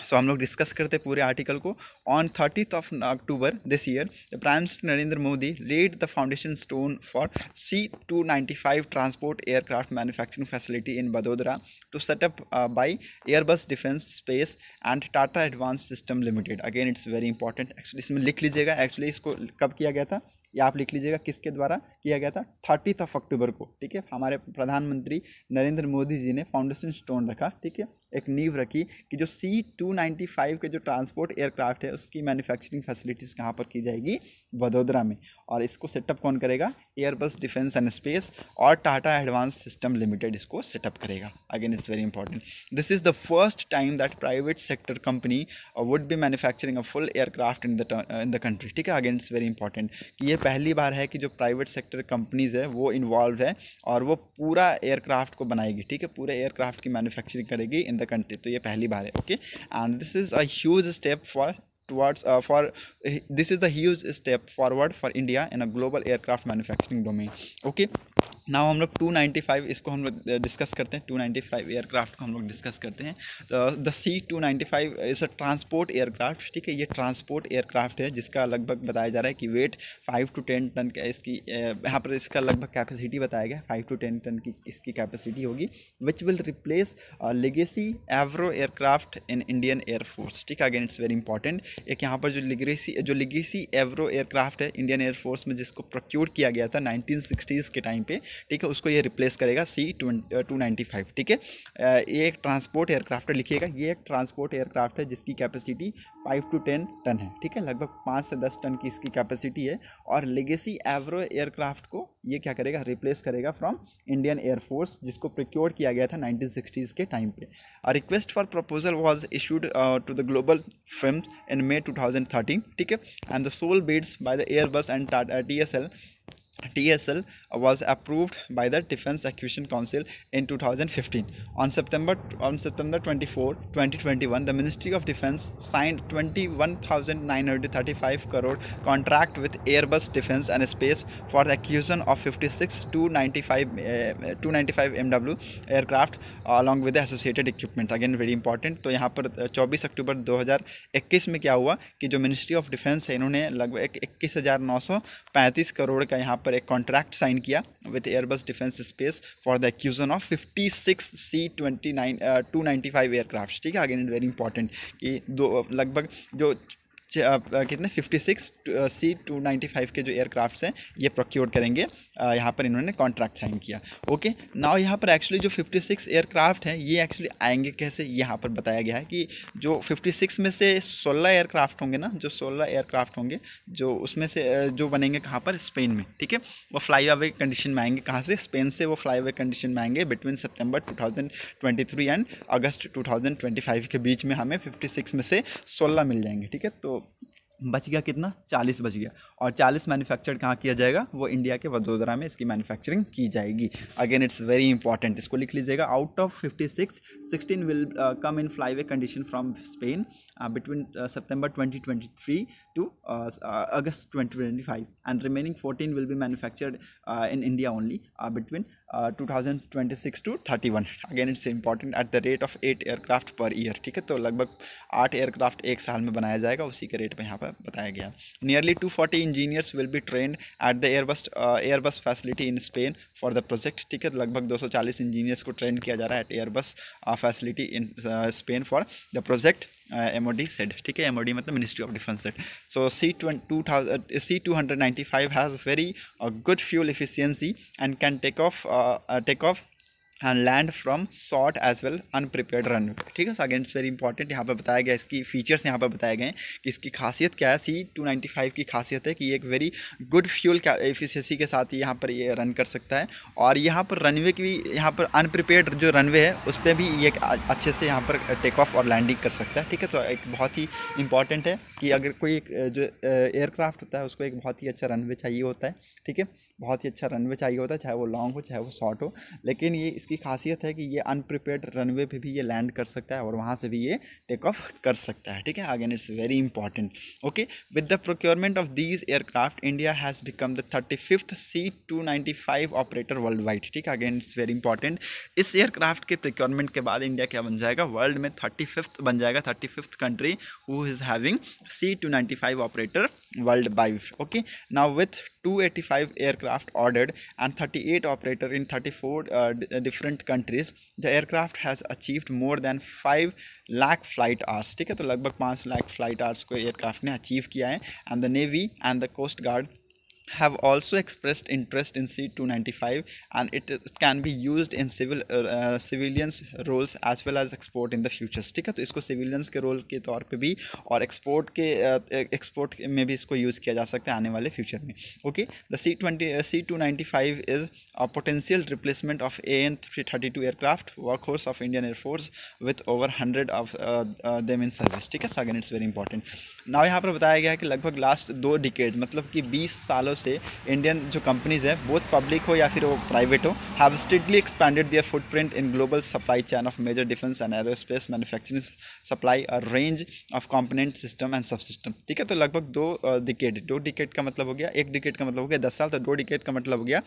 सो so, हम लोग डिस्कस करते पूरे आर्टिकल को on thirty of October this year the prime minister Narendra Modi laid the foundation stone for C two ninety five transport aircraft manufacturing facility in Vadodara to setup by Airbus defence space and Tata advance system limited again it's very important actually इसमें लिख लीजिएगा एक्चुअली इसको कब किया गया था या आप लिख लीजिएगा किसके द्वारा किया गया था थर्टीथ ऑफ अक्टूबर को ठीक है हमारे प्रधानमंत्री नरेंद्र मोदी जी ने फाउंडेशन स्टोन रखा ठीक है एक नींव रखी कि जो सी टू नाइन्टी फाइव के जो ट्रांसपोर्ट एयरक्राफ्ट है उसकी मैन्युफैक्चरिंग फैसिलिटीज़ कहाँ पर की जाएगी वडोदरा में और इसको सेटअप कौन करेगा एयरबस डिफेंस एंड स्पेस और टाटा एडवांस सिस्टम लिमिटेड इसको सेटअप करेगा again it's very important this is the first time that private sector company would be manufacturing a full aircraft in the in the country ठीक है अगेन इट्स वेरी इंपॉर्टेंट ये पहली बार है कि जो प्राइवेट सेक्टर कंपनीज़ है वो इन्वॉल्व है और वो पूरा एयरक्राफ्ट को बनाएगी ठीक है पूरे एयरक्राफ्ट की मैन्युफैक्चरिंग करेगी इन द कंट्री तो ये पहली बार है okay and this is a huge step for towards for this is a huge step forward for India in a global aircraft aircraft domain okay now हम लोग 295 इसको हम लोग डिस्कस uh, करते हैं 295 एयरक्राफ्ट को हम लोग डिस्कस करते हैं the C 295 is a transport aircraft ठीक है ये ट्रांसपोर्ट एयरक्राफ्ट है जिसका लगभग बताया जा रहा है कि वेट 5 टू 10 टन का इसकी uh, यहाँ पर इसका लगभग कैपेसिटी बताया गया 5 टू 10 टन की इसकी कैपेसिटी होगी which will replace legacy Avro aircraft in Indian air force ठीक है अगेन इट्स वेरी इंपॉर्टेंट एक यहाँ पर जो लिगेसी जो लिगेसी एवरो एयरक्राफ्ट है इंडियन एयरफोर्स में जिसको प्रोक्योर किया गया था नाइनटीन के टाइम पर ठीक है उसको ये रिप्लेस करेगा सी टू नाइन्टी फाइव ठीक है ये एक ट्रांसपोर्ट एयरक्राफ्ट लिखिएगा ये एक ट्रांसपोर्ट एयरक्राफ्ट है जिसकी capacity five to ten ton है ठीक है लगभग पाँच से दस टन की इसकी कैपेसिटी है और लेगेसी एवरो एयरक्राफ्ट को ये क्या करेगा रिप्लेस करेगा फ्रॉम इंडियन एयरफोर्स जिसको प्रिक्योर किया गया था नाइनटीन के टाइम पे और request for proposal was issued to the global film in May two ठीक है and the sole bids by the Airbus and T S L TSL was approved by the Defence Acquisition Council in 2015. On September on September 24, 2021, the Ministry of Defence signed 21,935 crore contract with Airbus Defence and Space for the acquisition of 56 295 uh, 295 MW aircraft uh, along with the associated equipment. Again, very important. तो यहाँ पर 24 अक्टूबर 2021 में क्या हुआ कि जो मिनिस्ट्री ऑफ डिफेंस है इन्होंने लगभग इक्कीस करोड़ का यहाँ पर पर एक कॉन्ट्रैक्ट साइन किया with Airbus defence space for the acquisition of fifty six C twenty nine two ninety five aircraft ठीक है अगेन इट वेरी इंपॉर्टेंट कि दो लगभग जो कितने fifty six C two ninety five के जो एयरक्राफ्ट्स हैं ये प्रोक्योर करेंगे यहाँ पर इन्होंने कॉन्ट्रैक्ट साइन किया ओके नाउ यहाँ पर एक्चुअली जो फिफ्टी सिक्स एयरक्राफ्ट हैं ये एक्चुअली आएंगे कैसे यहाँ पर बताया गया है कि जो फिफ्टी सिक्स में से सोलह एयरक्राफ्ट होंगे ना जो सोलह एयरक्राफ्ट होंगे जो उसमें से जो बनेंगे कहाँ पर स्पेन में ठीक है वो फ्लाई अवे कंडीशन में आएंगे कहाँ से स्पेन से वो फ्लाई अवे कंडीशन में आएंगे बिटवीन सितंबर टू एंड अगस्त टू के बीच में हमें फिफ्टी में से सोलह मिल जाएंगे ठीक है तो बच गया कितना चालीस बच गया और 40 मैन्युफैक्चर कहाँ किया जाएगा वो इंडिया के वडोदरा में इसकी मैन्युफैक्चरिंग की जाएगी अगेन इट्स वेरी इंपॉर्टेंट इसको लिख लीजिएगा out of 56 16 will come in fly way condition from Spain between September 2023 to August twenty and remaining fourteen will be manufactured in India only between two to thirty again it's important at the rate of eight aircraft per year ठीक है तो लगभग आठ एयरक्राफ्ट एक साल में बनाया जाएगा उसी के रेट में यहाँ पर बताया गया nearly two forty engineers will be trained at the Airbus uh, Airbus facility in Spain for the project ठीक है लगभग 240 engineers को train किया जा रहा है at Airbus uh, facility in uh, Spain for the project M O ठीक है एम मतलब ministry of defence set so C two C two hundred ninety five has very good fuel efficiency and can take off take off and land from short as well unprepared run ठीक है so again it's very important यहाँ पर बताया गया इसकी फीचर्स यहाँ पर बताए गए हैं कि इसकी खासियत क्या है सी टू नाइन्टी फाइव की खासियत है कि एक वेरी गुड फ्यूल एफिशेंसी के साथ यहाँ पर ये रन कर सकता है और यहाँ पर रनवे की भी यहाँ पर अनप्रिपेयर्ड जो रनवे है उस पर भी ये अच्छे से यहाँ पर टेक ऑफ और लैंडिंग कर सकता है ठीक है तो एक बहुत ही इंपॉर्टेंट है कि अगर कोई एक जो एयरक्राफ्ट होता है उसको एक बहुत ही अच्छा रनवे चाहिए होता है ठीक है बहुत ही अच्छा रनवे चाहिए होता है चाहे वो लॉन्ग हो चाहे वो शॉर्ट हो लेकिन ये इस इसकी खासियत है कि ये अनप्रिपेयर्ड रनवे पे भी ये लैंड कर सकता है और वहाँ से भी ये टेक ऑफ कर सकता है ठीक है again it's very important okay with the procurement of these aircraft India has become the thirty fifth C two ninety five operator worldwide ठीक है अगेन इट्स वेरी इंपॉर्टेंट इस एयरक्राफ्ट के प्रोक्योरमेंट के बाद इंडिया क्या बन जाएगा वर्ल्ड में थर्टी फिफ्थ बन जाएगा thirty fifth country who is having C two ninety five operator worldwide okay now with two eighty five aircraft ordered and thirty eight operator in thirty four different different countries the aircraft has achieved more than five lakh flight hours ठीक है तो लगभग पाँच लाख फ्लाइट आवर्स को एयरक्राफ्ट ने अचीव किया है and the navy and the coast guard have also expressed interest in C-295 and it, can be used in civil uh, uh, civilians roles as well as export in the future ठीक है तो इसको civilians के role के तौर पे भी और export के uh, future okay the C-20 uh, C-295 is a potential replacement of AN-332 aircraft workhorse of Indian Air Force with over 100 of them in service ठीक है so again it's very important now यहाँ पर बताया गया है कि लगभग लास्ट दो डिकेड मतलब कि 20 सालों से इंडियन जो कंपनीज़ हैं बहुत पब्लिक हो या फिर वो प्राइवेट हो have strictly expanded their footprint in global supply chain of major defence and aerospace manufacturing supply और range of component system and sub system ठीक है तो लगभग दो डिकेड दो डिकेड का मतलब हो गया एक डिकेड का मतलब हो गया दस साल तो दो डिकेड का मतलब हो गया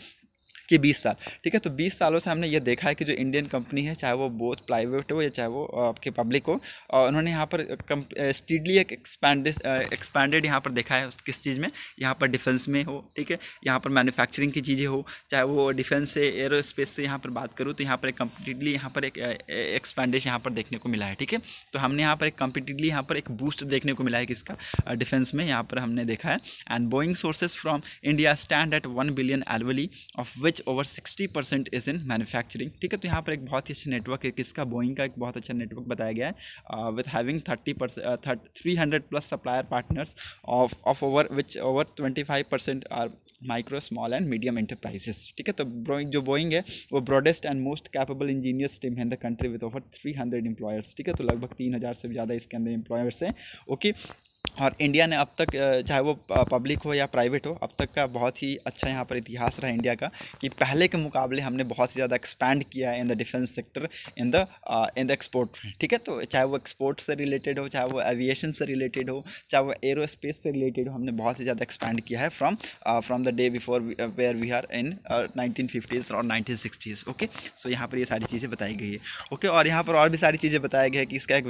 कि बीस साल ठीक है तो बीस सालों से हमने ये देखा है कि जो इंडियन कंपनी है चाहे वो बोथ प्राइवेट हो या चाहे वो आपके पब्लिक हो और उन्होंने यहाँ पर स्टीडली एक एक्सपैंडेड एक्सपैंडेड यहाँ पर देखा है किस चीज़ में यहाँ पर डिफेंस में हो ठीक है यहाँ पर मैन्युफैक्चरिंग की चीज़ें हो चाहे वो डिफेंस से स्पेस से यहाँ पर बात करूँ तो यहाँ पर एक कम्प्लीटली यहाँ पर एक एक्सपैंडेशन यहाँ पर देखने को मिला है ठीक है तो हमने यहाँ पर एक कम्प्लीटली यहाँ पर एक बूस्ट देखने को मिला है किसका डिफेंस में यहाँ पर हमने देखा है and Boeing sources from India stand at one billion annually of which which over sixty percent is in manufacturing ठीक है तो यहाँ पर एक बहुत ही अच्छा नेटवर्क है किसका बोइंग का एक बहुत अच्छा नेटवर्क बताया गया है with having thirty percent three hundred plus supplier partners of of over which over twenty five percent are micro small and medium enterprises ठीक है तो ब्रोइंग जो बोइंग है वो broadest and most capable engineers team है in the country with over three hundred employers ठीक है तो लगभग तीन हज़ार से ज़्यादा इसके अंदर इंप्लॉयर्स हैं ओके और इंडिया ने अब तक चाहे वो पब्लिक हो या प्राइवेट हो अब तक का बहुत ही अच्छा यहाँ पर इतिहास रहा इंडिया का कि पहले के मुकाबले हमने बहुत ही ज़्यादा एक्सपैंड किया है in the defence sector in the in the export ठीक है तो चाहे वो एक्सपोर्ट से रिलेटेड हो चाहे वो एविएशन से रिलेटेड हो चाहे वो एरोस्पेस से रिलेटेड हो हमने बहुत ही ज़्यादा एक्सपैंड किया है from from the day before where we are in nineteen fifties और नाइनटीन सिक्सटीज़ ओके सो यहाँ पर ये सारी चीज़ें बताई गई है ओके okay? और यहाँ पर और भी सारी चीज़ें बताया गया है कि इसका एक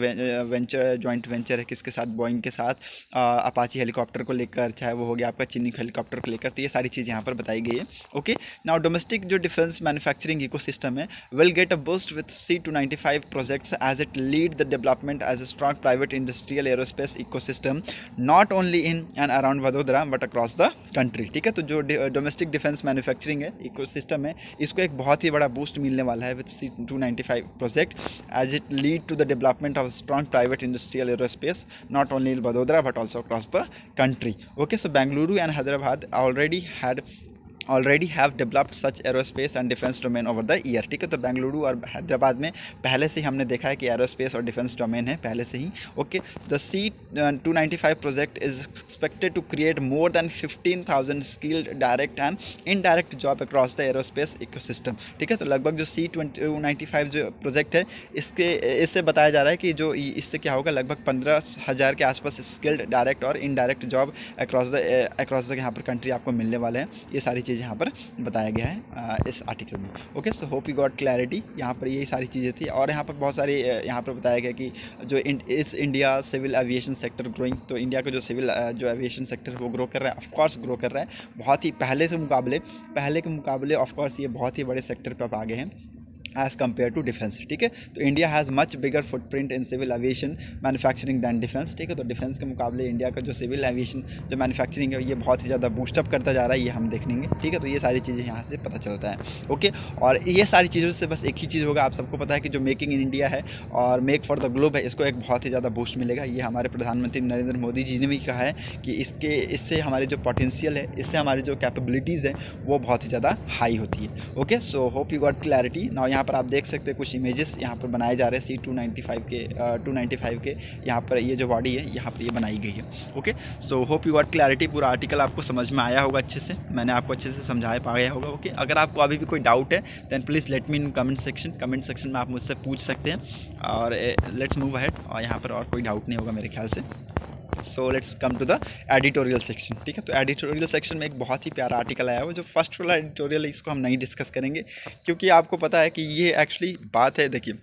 वेंचर जॉइंट वेंचर है किसके साथ बॉइंग के साथ अपाची uh, हेलीकॉप्टर को लेकर चाहे वो हो गया आपका चीनी हेलीकॉप्टर को लेकर तो ये सारी चीज़ यहाँ पर बताई गई है ओके नाउ डोमेस्टिक जो डिफेंस मैनुफैक्चरिंग इको है will get a boost with C two ninety five projects as it lead the development as a strong private industrial aerospace system not only in and around Vadodara but across the country ठीक है तो जो डोमेस्टिक डिफेंस मैन्युफैक्चरिंग है इकोसिस्टम है इसको एक बहुत ही बड़ा बूस्ट मिलने वाला है with C two ninety five project as it lead to the development of strong private industrial aerospace not only in Vadodara but also across the country okay so Bengaluru and Hyderabad already had already have developed such aerospace and defence domain over the year ठीक है तो बेंगलुरु और हैदराबाद में पहले से ही हमने देखा है कि एरोस्पेस और डिफेंस डोमेन है पहले से ही okay the C two ninety five project is expected to create more than fifteen thousand skilled direct and indirect job across the aerospace ecosystem ठीक है तो लगभग जो सी टू नाइन्टी फाइव जो प्रोजेक्ट है इसके इससे बताया जा रहा है कि जो इससे क्या होगा लगभग पंद्रह हज़ार के आसपास स्किल्ड डायरेक्ट और indirect job across the across the यहाँ पर कंट्री आपको मिलने वाले हैं ये सारी चीज़ चीज़ यहाँ पर बताया गया है इस आर्टिकल में okay so hope you got clarity यहाँ पर यही सारी चीज़ें थी और यहाँ पर बहुत सारी यहाँ पर बताया गया कि जो इस India civil aviation sector growing तो इंडिया का जो सिविल जो एविएशन सेक्टर वो ग्रो कर रहा है ऑफकोर्स ग्रो कर रहा है बहुत ही पहले से मुकाबले पहले के मुकाबले ऑफकोर्स ये बहुत ही बड़े सेक्टर पर आप आगे हैं एज़ कम्पेयर टू डिफेंस ठीक है तो India has much bigger footprint in civil aviation manufacturing than defence ठीक है तो डिफेंस के मुकाबले इंडिया का जो सिविल एविएशन जो मैन्युफैक्चरिंग है ये बहुत ही ज़्यादा बूस्टअप करता जा रहा है ये हम देखेंगे ठीक है तो ये सारी चीज़ें यहाँ से पता चलता है ओके और ये सारी चीज़ों से बस एक ही चीज़ होगा आप सबको पता है कि जो मेकिंग इन इंडिया है और मेक फॉर द ग्लोब है इसको एक बहुत ही ज़्यादा बूस्ट मिलेगा ये हमारे प्रधानमंत्री नरेंद्र मोदी जी ने भी कहा है कि इसके इससे हमारे जो पोटेंशियल है इससे हमारी जो कैपेबिलिटीज़ हैं वो बहुत ही ज़्यादा हाई होती है okay so hope you got clarity now यहाँ यहाँ पर आप देख सकते हैं कुछ इमेजेस यहाँ पर बनाए जा रहे हैं सी टू नाइन्टी फाइव के टू नाइन्टी फाइव के यहाँ पर ये जो बॉडी है यहाँ पर ये बनाई गई है okay so hope you are clarity पूरा आर्टिकल आपको समझ में आया होगा अच्छे से मैंने आपको अच्छे से समझा पाया होगा ओके अगर आपको अभी भी कोई डाउट है then please let me in comment section comment section में आप मुझसे पूछ सकते हैं और लेट्स मूव हैड और यहाँ पर और कोई डाउट नहीं होगा मेरे ख्याल से so let's come to the editorial section ठीक है तो एडिटोरियल सेक्शन में एक बहुत ही प्यारा आर्टिकल आया हुआ जो फर्स्ट वाला एडिटोरियल इसको हम नहीं डिस्कस करेंगे क्योंकि आपको पता है कि ये एक्चुअली बात है देखिए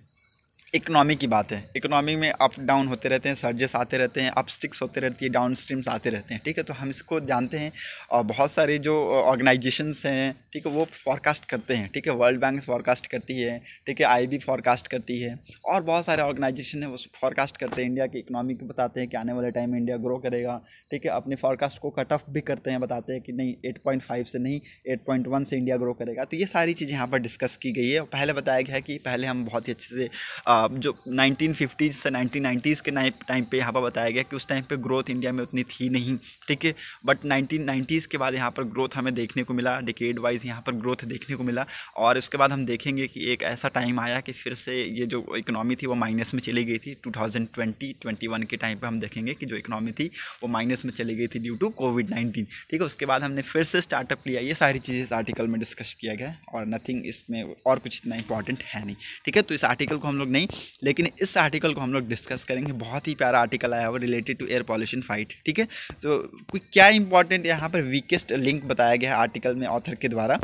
इकनॉमी की बात है इकनॉमी में अप डाउन होते रहते हैं सर्जेस आते रहते हैं अप स्टिक्स होते रहती है डाउन स्ट्रीम्स आते रहते हैं ठीक है तो हम इसको जानते हैं और बहुत सारे जो ऑर्गेनाइजेशंस हैं ठीक है वो फॉरकास्ट करते हैं ठीक है वर्ल्ड बैंक फॉरकास्ट करती है ठीक है आई बी फॉरकास्ट करती है और बहुत सारे ऑर्गेनाइजेशन हैं वो फॉरकास्ट करते हैं इंडिया की इकनॉमी को बताते हैं कि आने वाले टाइम में इंडिया ग्रो करेगा ठीक है अपने फॉरकास्ट को कट ऑफ भी करते हैं बताते हैं कि नहीं फाइव से नहीं वन से इंडिया ग्रो करेगा तो ये सारी चीज़ें यहाँ पर डिस्कस की गई है पहले बताया गया है कि पहले हम बहुत ही अच्छे से आ, जो 1950s से 1990s के टाइम पे यहाँ पर बताया गया कि उस टाइम पे ग्रोथ इंडिया में उतनी थी नहीं ठीक है बट 1990s के बाद यहाँ पर ग्रोथ हमें देखने को मिला डिकेड वाइज यहाँ पर ग्रोथ देखने को मिला और उसके बाद हम देखेंगे कि एक ऐसा टाइम आया कि फिर से ये जो इकनॉमी थी वो माइनस में चली गई थी टू थाउजेंड के टाइम पर हम देखेंगे कि जो इकनॉमी थी वो माइनस में चली गई थी ड्यू टू कोविड नाइन्टीन ठीक है उसके बाद हमने फिर से स्टार्टअप लिया ये सारी चीज़ें इस आर्टिकल में डिस्कस किया गया और नथिंग इसमें और कुछ इतना इंपॉर्टेंट है नहीं ठीक है तो इस आर्टिकल को हम लोग नहीं लेकिन इस आर्टिकल को हम लोग डिस्कस करेंगे बहुत ही प्यारा आर्टिकल आया हुआ related to air pollution fight ठीक है तो क्या इंपॉर्टेंट यहाँ पर वीकेस्ट लिंक बताया गया है आर्टिकल में ऑथर के द्वारा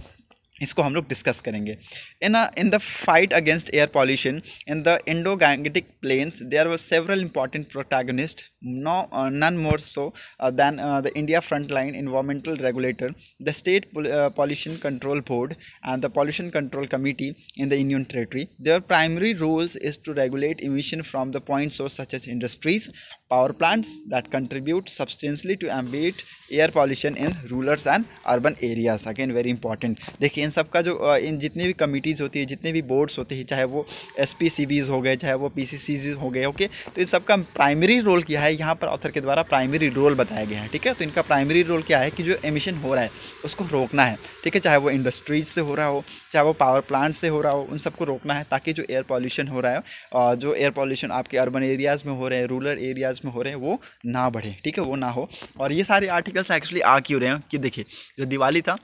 इसको हम लोग डिस्कस करेंगे In, a, in the fight against air pollution in the Indo-Gangetic plains, there were several important protagonists, no, uh, none more so uh, than uh, the India Frontline Environmental Regulator, the State Pol uh, Pollution Control Board and the Pollution Control Committee in the Union Territory. Their primary roles is to regulate emission from the point source such as industries, power plants that contribute substantially to ambient air pollution in rural and urban areas. Again, very important. देखिए इन सब का जो uh, इन जितने भी committee यूनिवर्सिटीज़ होती है जितने भी बोर्ड्स होते हैं चाहे वो एस पी हो गए चाहे वो पी हो गए ओके तो इन सबका प्राइमरी रोल क्या है यहाँ पर ऑथर के द्वारा प्राइमरी रोल बताया गया है ठीक है तो इनका प्राइमरी रोल क्या है कि जो एमिशन हो रहा है उसको रोकना है ठीक है चाहे वो इंडस्ट्रीज से हो रहा हो चाहे वो पावर प्लांट से हो रहा हो उन सबको रोकना है ताकि जो एयर पॉल्यूशन हो रहा है और जो एयर पॉल्यूशन आपके अर्बन एरियाज़ में हो रहे हैं रूरल एरियाज़ में हो रहे हैं वो ना बढ़े ठीक है वो ना हो और ये सारे आर्टिकल्स एक्चुअली आ क्यों रहे हैं कि देखिए जो दिवाली था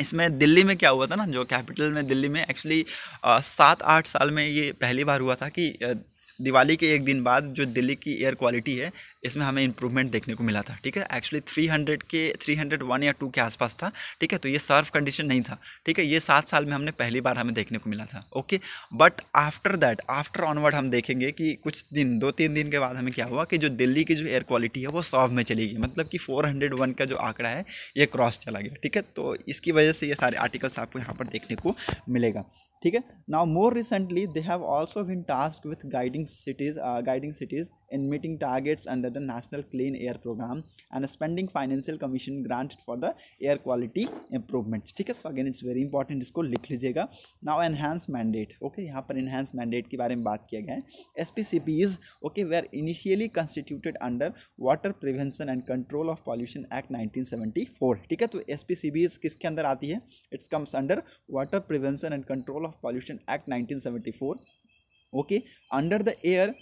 इसमें दिल्ली में क्या हुआ था ना जो कैपिटल में दिल्ली में एक्चुअली सात आठ साल में ये पहली बार हुआ था कि दिवाली के एक दिन बाद जो दिल्ली की एयर क्वालिटी है इसमें हमें इंप्रूवमेंट देखने को मिला था ठीक है एक्चुअली थ्री हंड्रेड के थ्री हंड्रेड वन या टू के आसपास था ठीक है तो ये सर्व कंडीशन नहीं था ठीक है ये सात साल में हमने पहली बार हमें देखने को मिला था okay but after that after onward हम देखेंगे कि कुछ दिन दो तीन दिन के बाद हमें क्या हुआ कि जो दिल्ली की जो एयर क्वालिटी है वो सॉफ में चली गई मतलब कि फोर हंड्रेड वन का जो आंकड़ा है ये क्रॉस चला गया ठीक है तो इसकी वजह से ये सारे आर्टिकल्स आपको यहाँ पर देखने को मिलेगा ठीक है now more recently they have also been task with guiding cities guiding cities in meeting targets under the National Clean Air Program and spending Financial Commission grant for the air quality improvements ठीक है so again it's very important इसको लिख लीजिएगा नाउ एनहेंस मैंडेट ओके यहाँ पर एनहेंस मैंडेट के बारे में बात किया गया है S P C Bs okay वे are initially constituted under water prevention and control of pollution act nineteen seventy four ठीक है तो एस पी सी बीज किसके अंदर आती है it's comes under water prevention and control of pollution act nineteen seventy four okay under the air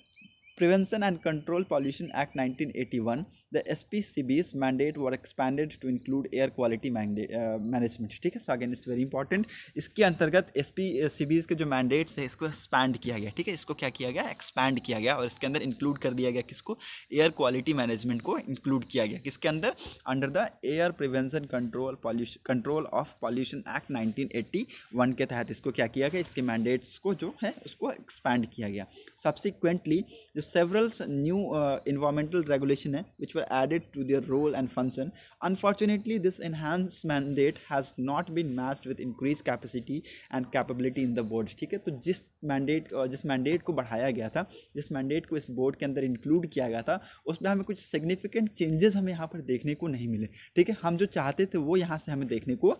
Prevention and Control Pollution Act 1981, the SPCB's mandate were expanded to include air quality uh, management. ठीक है so again it's very important इसके अंतर्गत एस पी सी बीज के जो मैंडेट्स है इसको एक्सपैंड किया गया ठीक है इसको क्या किया गया एक्सपैंड किया गया और इसके अंदर इंक्लूड कर दिया गया किसको एयर क्वालिटी मैनेजमेंट को इंक्लूड किया गया किसके अंदर under the air prevention control pollution control of pollution act one के तहत इसको क्या किया गया इसके मैंडेट्स को जो है उसको एक्सपैंड किया गया सब्सिक्वेंटली जो several new uh, environmental regulation which were added to their role and function. Unfortunately, this enhanced mandate has not been matched with increased capacity and capability in the board. ठीक है तो जिस मैंडेट जिस मैंडेट को बढ़ाया गया था जिस मैंडेट को इस बोर्ड के अंदर इंक्लूड किया गया था उसमें हमें कुछ सिग्निफिकेंट चेंजेस हमें यहाँ पर देखने को नहीं मिले ठीक है हम जो चाहते थे वो यहाँ से हमें देखने को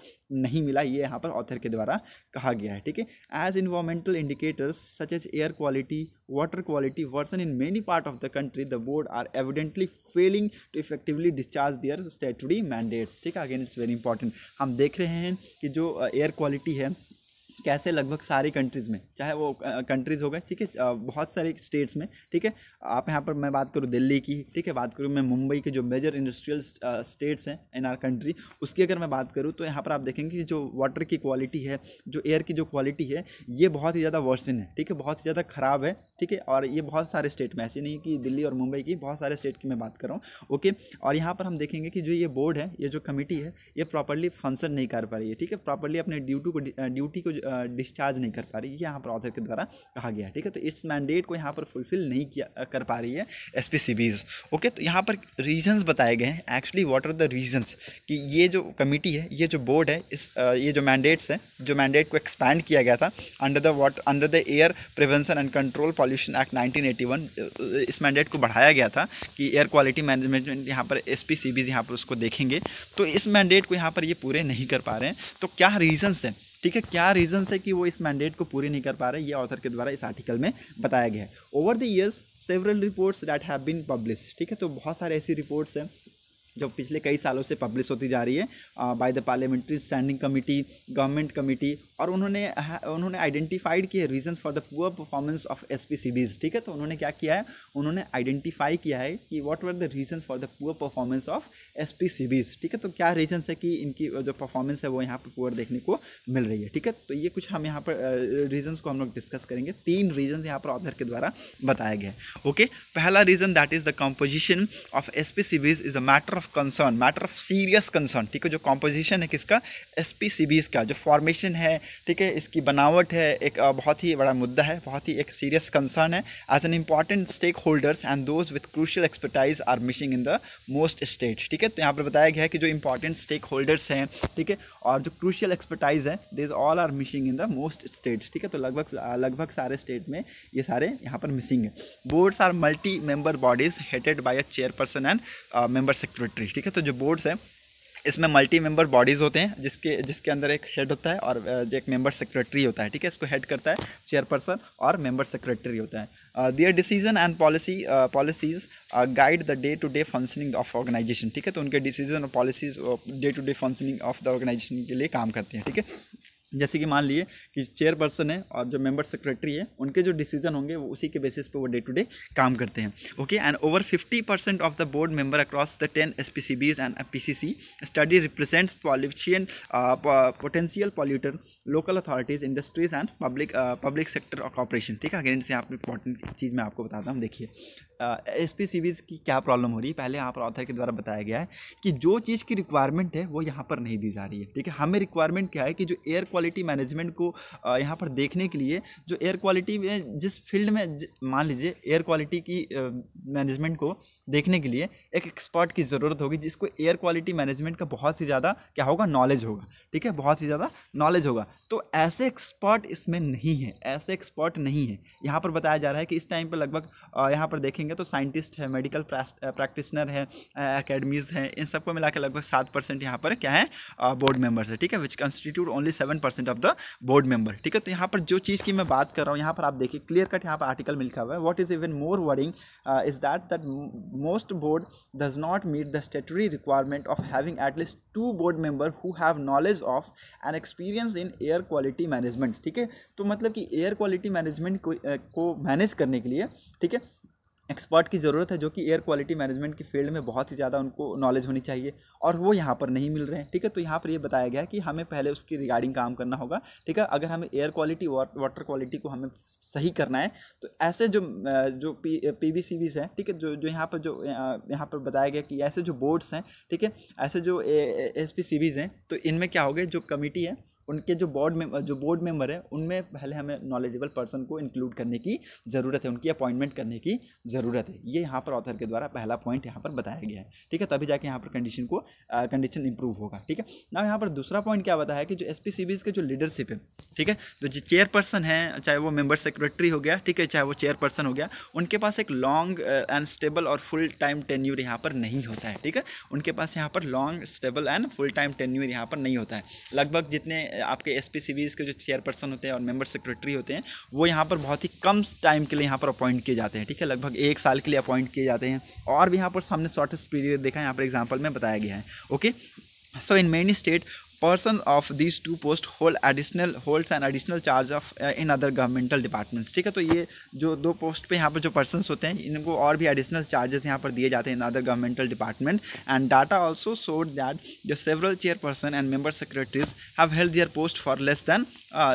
नहीं मिला ये यहाँ पर ऑथर के द्वारा कहा गया है ठीक है as environmental indicators such as air quality water quality worsen in many part of the country the board are evidently failing to effectively discharge their statutory mandates ठीक है अगेन इट्स वेरी इंपॉर्टेंट हम देख रहे हैं कि जो एयर uh, क्वालिटी है कैसे लगभग सारी कंट्रीज़ में चाहे वो कंट्रीज़ हो गए ठीक है बहुत सारे स्टेट्स में ठीक है आप यहाँ पर मैं बात करूँ दिल्ली की ठीक है बात करूँ मैं मुंबई के जो मेजर इंडस्ट्रियल स्टेट्स हैं इन आर कंट्री उसकी अगर मैं बात करूँ तो यहाँ पर आप देखेंगे कि जो वाटर की क्वालिटी है जो एयर की जो क्वालिटी है ये बहुत ही ज़्यादा वर्सिन है ठीक है बहुत ही ज़्यादा ख़राब है ठीक है और ये बहुत सारे स्टेट में ऐसी नहीं कि दिल्ली और मुंबई की बहुत सारे स्टेट की मैं बात कर रहा हूँ ओके और यहाँ पर हम देखेंगे कि जो ये बोर्ड है ये जो कमेटी है ये प्रॉपरली फंक्शन नहीं कर पा रही है ठीक है प्रॉपरली अपने ड्यूटी को ड्यूटी को डिस्चार्ज नहीं कर पा रही है यहाँ पर ऑथर के द्वारा कहा गया है ठीक है तो इट्स मैंडेट को यहाँ पर फुलफिल नहीं किया कर पा रही है एस पी सी बीज ओके तो यहाँ पर रीजन्स बताए गए हैं actually what are the reasons कि ये जो कमेटी है ये जो बोर्ड है इस ये जो मैंडेट्स है जो मैंडेट को एक्सपैंड किया गया था under the water under the air prevention and control pollution act nineteen eighty one इस मैंडेट को बढ़ाया गया था कि एयर क्वालिटी मैनेजमेंट यहाँ पर एस पी सी बीज यहाँ पर उसको देखेंगे तो इस मैंडेट को यहाँ पर ये पूरे नहीं कर पा रहे हैं तो क्या रीजन्स हैं ठीक है क्या रीजन्स है कि वो इस मैंडेट को पूरी नहीं कर पा रहे ये ऑथर के द्वारा इस आर्टिकल में बताया गया है over the years several reports that have been publish ठीक है तो बहुत सारे ऐसी रिपोर्ट्स हैं जो पिछले कई सालों से पब्लिश होती जा रही है by the parliamentary standing committee government committee और उन्होंने उन्होंने आइडेंटिफाइड किए reason for the poor performance of S P C Bs ठीक है तो उन्होंने क्या किया है उन्होंने आइडेंटिफाई किया है कि what were the reason for the poor performance of S P C Bs ठीक है तो क्या रीजन्स है कि इनकी जो परफॉर्मेंस है वो यहाँ पर पुअर देखने को मिल रही है ठीक है तो ये कुछ हम यहाँ पर रीजन्स को हम लोग डिस्कस करेंगे तीन रीजन्स यहाँ पर ऑथर के द्वारा बताया गया है ओके पहला reason that is the composition of S P is a matter of concern matter of serious concern ठीक है जो कॉम्पोजिशन है किसका एस पी सी बीज का जो फॉर्मेशन है ठीक है इसकी बनावट है एक बहुत ही बड़ा मुद्दा है बहुत ही एक सीरियस कंसर्न है as an important stakeholders and those with crucial expertise are missing in the most state ठीक है तो यहाँ पर बताया गया है कि जो इंपॉर्टेंट स्टेक होल्डर्स हैं ठीक है और जो क्रूशियल एक्सपर्टाइज है these all are missing in the most state ठीक है तो लगभग लगभग सारे स्टेट में ये सारे यहाँ पर मिसिंग है boards are multi member bodies headed by a chairperson and member secretary ठीक है तो जो बोर्ड्स हैं इसमें मल्टी मेंबर बॉडीज़ होते हैं जिसके जिसके अंदर एक हेड होता है और uh, एक मेंबर सेक्रेटरी होता है ठीक है इसको हेड करता है चेयरपर्सन और मेंबर सेक्रेटरी होता है their decision and policy policies guide the day to day functioning of organisation ठीक है तो उनके डिसीजन और policies day to day functioning of the organisation के लिए काम करते हैं ठीक है जैसे कि मान लिए कि चेयरपर्सन है और जो मेंबर सेक्रेटरी है उनके जो डिसीजन होंगे वो उसी के बेसिस पे वो डे टू डे काम करते हैं okay and over 50 percent of the board member across the ten S P C Bs and P C C study represents pollution potential polluter local authorities industries and public public sector of corporation ठीक है अगेन से आप इंपॉर्टेंट चीज़ मैं आपको बताता हूँ देखिए एस पी सीरीज़ की क्या प्रॉब्लम हो रही है पहले यहाँ पर ऑथर के द्वारा बताया गया है कि जो चीज़ की रिक्वायरमेंट है वो यहाँ पर नहीं दी जा रही है ठीक है हमें रिक्वायरमेंट क्या है कि जो एयर क्वालिटी मैनेजमेंट को यहाँ पर देखने के लिए जो एयर क्वालिटी में जिस फील्ड में मान लीजिए एयर क्वालिटी की मैनेजमेंट को देखने के लिए एक एक्सपर्ट की ज़रूरत होगी जिसको एयर क्वालिटी मैनेजमेंट का बहुत ही ज़्यादा क्या होगा नॉलेज होगा ठीक है बहुत ही ज़्यादा नॉलेज होगा तो ऐसे एक्सपर्ट इसमें नहीं है ऐसे एक्सपर्ट नहीं है यहाँ पर बताया जा रहा है कि इस टाइम पर लगभग यहाँ पर देखेंगे देखेंगे तो साइंटिस्ट है मेडिकल प्रैक्टिसनर है अकेडमीज़ हैं इन सबको मिला के लगभग सात परसेंट यहाँ पर क्या है बोर्ड मेंबर्स है ठीक है which constitute only seven percent of the board member ठीक है तो यहाँ पर जो चीज़ की मैं बात कर रहा हूँ यहाँ पर आप देखिए क्लियर कट यहाँ पर आर्टिकल में लिखा हुआ है what is even more worrying is that that most board does not meet the statutory requirement of having at least two board member who have knowledge of and experience in air quality management ठीक है तो मतलब कि एयर क्वालिटी मैनेजमेंट को मैनेज करने के लिए ठीक है एक्सपर्ट की ज़रूरत है जो कि एयर क्वालिटी मैनेजमेंट की फील्ड में बहुत ही ज़्यादा उनको नॉलेज होनी चाहिए और वो यहाँ पर नहीं मिल रहे हैं ठीक है तो यहाँ पर ये यह बताया गया है कि हमें पहले उसकी रिगार्डिंग काम करना होगा ठीक है अगर हमें एयर क्वालिटी वाटर क्वालिटी को हमें सही करना है तो ऐसे जो जो पी पी बी सी हैं ठीक है जो जो यहाँ पर जो यहाँ पर बताया गया कि ऐसे जो बोर्ड्स हैं ठीक है ऐसे जो एस पी सी हैं तो इनमें क्या हो गए जो कमेटी है उनके जो बोर्ड में जो बोर्ड मेंबर है उनमें पहले हमें नॉलेजेबल पर्सन को इंक्लूड करने की ज़रूरत है उनकी अपॉइंटमेंट करने की ज़रूरत है ये यहाँ पर ऑथर के द्वारा पहला पॉइंट यहाँ पर बताया गया है ठीक है तभी जाके यहाँ पर कंडीशन को कंडीशन इंप्रूव होगा ठीक है ना यहाँ पर दूसरा पॉइंट क्या बताया कि जो एस पी के जो लीडरशिप है ठीक है तो जो चेयरपर्सन है चाहे वो मेम्बर सेक्रेटरी हो गया ठीक है चाहे वो चेयरपर्सन हो गया उनके पास एक लॉन्ग एंड स्टेबल और फुल टाइम टेन्यूर यहाँ पर नहीं होता है ठीक है उनके पास यहाँ पर long stable and full time tenure यहाँ पर नहीं होता है लगभग जितने आपके एस पी के जो चेयरपर्सन होते हैं और मेंबर सेक्रेटरी होते हैं वो यहाँ पर बहुत ही कम टाइम के लिए यहाँ पर अपॉइंट किए जाते हैं ठीक है लगभग एक साल के लिए अपॉइंट किए जाते हैं और भी यहाँ पर सामने शॉर्टेस्ट पीरियड देखा यहाँ पर एग्जाम्पल में बताया गया है okay so in many state person of this two post hold additional holds and additional charge of in other governmental departments ठीक है तो ये जो दो पोस्ट पे यहाँ पर जो पर्सन होते हैं इनको और भी एडिशनल चार्जेस यहाँ पर दिए जाते हैं in other governmental department and data also showed that the several chairperson and member secretaries have held their post for less than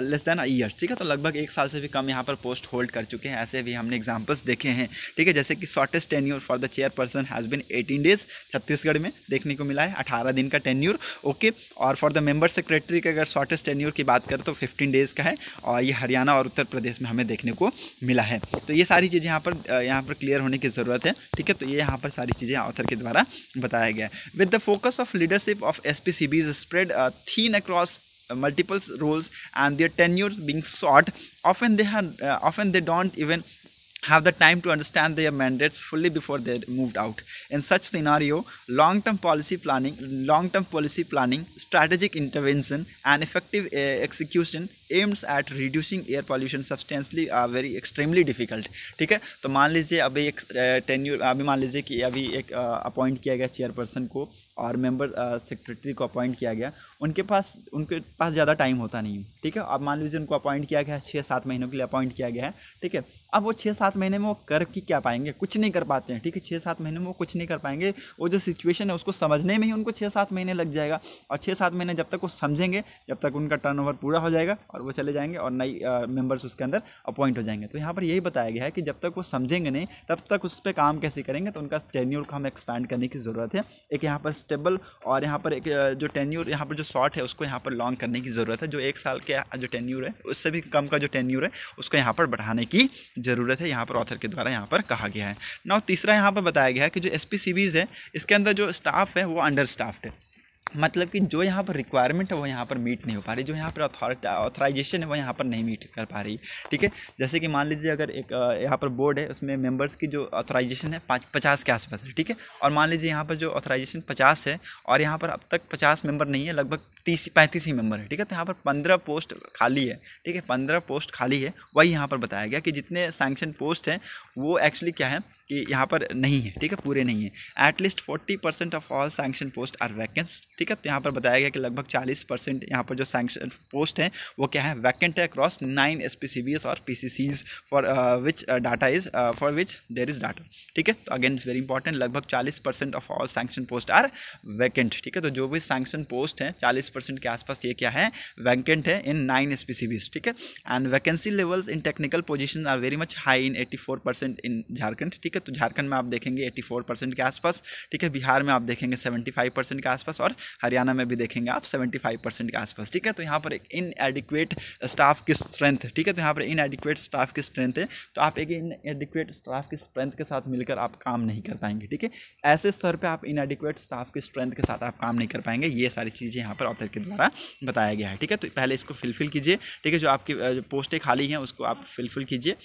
less than a year ठीक है तो लगभग एक साल से भी कम यहाँ पर पोस्ट होल्ड कर चुके हैं ऐसे भी हमने एग्जाम्पल्स देखे हैं ठीक है जैसे कि shortest tenure for the chairperson has been eighteen days Chhattisgarh में देखने को मिला है अठारह दिन का टेन्यूर ओके और फॉर द मेंबर सेक्रेटरी के अगर शॉर्टेस्ट टेन्यूर की बात करें तो 15 डेज़ का है और ये हरियाणा और उत्तर प्रदेश में हमें देखने को मिला है तो ये सारी चीज़ें यहाँ पर यहाँ पर क्लियर होने की ज़रूरत है ठीक है तो ये यहाँ पर सारी चीज़ें ऑथर के द्वारा बताया गया है with the focus of leadership of S P C Bs spread thin across multiple roles and their tenures being short often they had often they don't even have the time to understand their mandates fully before they moved out. In such scenario, long-term policy planning, long-term policy planning, strategic intervention and effective uh, execution aims at reducing air pollution substantially are very extremely difficult ठीक है तो मान लीजिए अभी एक टेन्यू अभी मान लीजिए कि अभी एक अपॉइंट किया गया चेयरपर्सन को और मेंबर सेक्रेटरी को अपॉइंट किया गया उनके पास उनके पास ज़्यादा टाइम होता नहीं ठीक है अब मान लीजिए उनको अपॉइंट किया गया है छः सात महीनों के लिए अपॉइंट किया गया है ठीक है अब वो छः सात महीने में वो कर की क्या पाएंगे कुछ नहीं कर पाते हैं ठीक है छः सात महीने में वो कुछ नहीं कर पाएंगे वो जो सिचुएशन है उसको समझने में ही उनको छः सात महीने लग जाएगा और छः सात महीने जब तक वो समझेंगे जब तक उनका टर्न पूरा हो जाएगा और वो चले जाएंगे और नई मेंबर्स उसके अंदर अपॉइंट हो जाएंगे तो यहाँ पर यही बताया गया है कि जब तक वो समझेंगे नहीं तब तक उस पर काम कैसे करेंगे तो उनका टेन्यूर को हम एक्सपैंड करने की ज़रूरत है एक यहाँ पर स्टेबल और यहाँ पर एक जो टेन्यूर यहाँ पर जो शॉर्ट है उसको यहाँ पर लॉन्ग करने की ज़रूरत है जो एक साल के जो टेन्यूर है उससे भी कम का जो टेन्यूर है उसको यहाँ पर बढ़ाने की ज़रूरत है यहाँ पर ऑथर के द्वारा यहाँ पर कहा गया है ना तीसरा यहाँ पर बताया गया है कि जो एस है इसके अंदर जो स्टाफ है वो अंडर स्टाफ है मतलब कि जो यहाँ पर रिक्वायरमेंट है वो यहाँ पर मीट नहीं हो पा रही जो यहाँ पर ऑथराइजेशन है वो यहाँ पर नहीं मीट कर पा रही ठीक है जैसे कि मान लीजिए अगर एक यहाँ पर बोर्ड है उसमें मेंबर्स की जो ऑथराइजेशन है पाँच पचास के आसपास है ठीक है और मान लीजिए यहाँ पर जो ऑथराइजेशन पचास है और यहाँ पर अब तक पचास मेंबर नहीं है लगभग तीस पैंतीस ही मेंबर है ठीक है तो यहाँ पर पंद्रह पोस्ट खाली है ठीक है पंद्रह पोस्ट खाली है वही यहाँ पर बताया गया कि जितने सैंक्शन पोस्ट हैं वो एक्चुअली क्या है कि यहाँ पर नहीं है ठीक है पूरे नहीं है at least forty percent of all sanction post are vacant ठीक है तो यहाँ पर बताया गया कि लगभग चालीस परसेंट यहाँ पर जो सैंक्शन पोस्ट हैं वो क्या है वैकेंट है across nine S P C B S और P C for which data is for which there is data ठीक है तो अगेन इट्स वेरी इंपॉर्टेंट लगभग चालीस percent of all sanction post are vacant ठीक है तो जो भी सैंक्शन पोस्ट हैं चालीस परसेंट के आसपास ये क्या है वैकेंट है इन नाइन एस ठीक है and vacancy levels in technical position are very much high in eighty four percent in Jharkhand ठीक है तो झारखंड में आप देखेंगे एट्टी फोर परसेंट के आसपास ठीक है बिहार में आप देखेंगे सेवेंटी फाइव परसेंट के आसपास और हरियाणा में भी देखेंगे आप सेवेंटी फाइव परसेंट के आसपास ठीक है तो यहाँ पर एक इन एडिक्वेट स्टाफ की स्ट्रेंथ ठीक है तो यहाँ पर इन एडिक्वेट स्टाफ की स्ट्रेंथ है तो आप एक इन एडिक्वेट स्टाफ की स्ट्रेंथ के साथ मिलकर आप काम नहीं कर पाएंगे ठीक है ऐसे स्तर पर आप इन एडिक्वेट स्टाफ की स्ट्रेंथ के साथ आप काम नहीं कर पाएंगे ये सारी चीज़ें यहाँ पर ऑथर के द्वारा बताया गया है ठीक है तो पहले इसको फिलफिल कीजिए ठीक है जो आपकी जो पोस्टें खाली हैं उसको आप फिलफिल कीजिए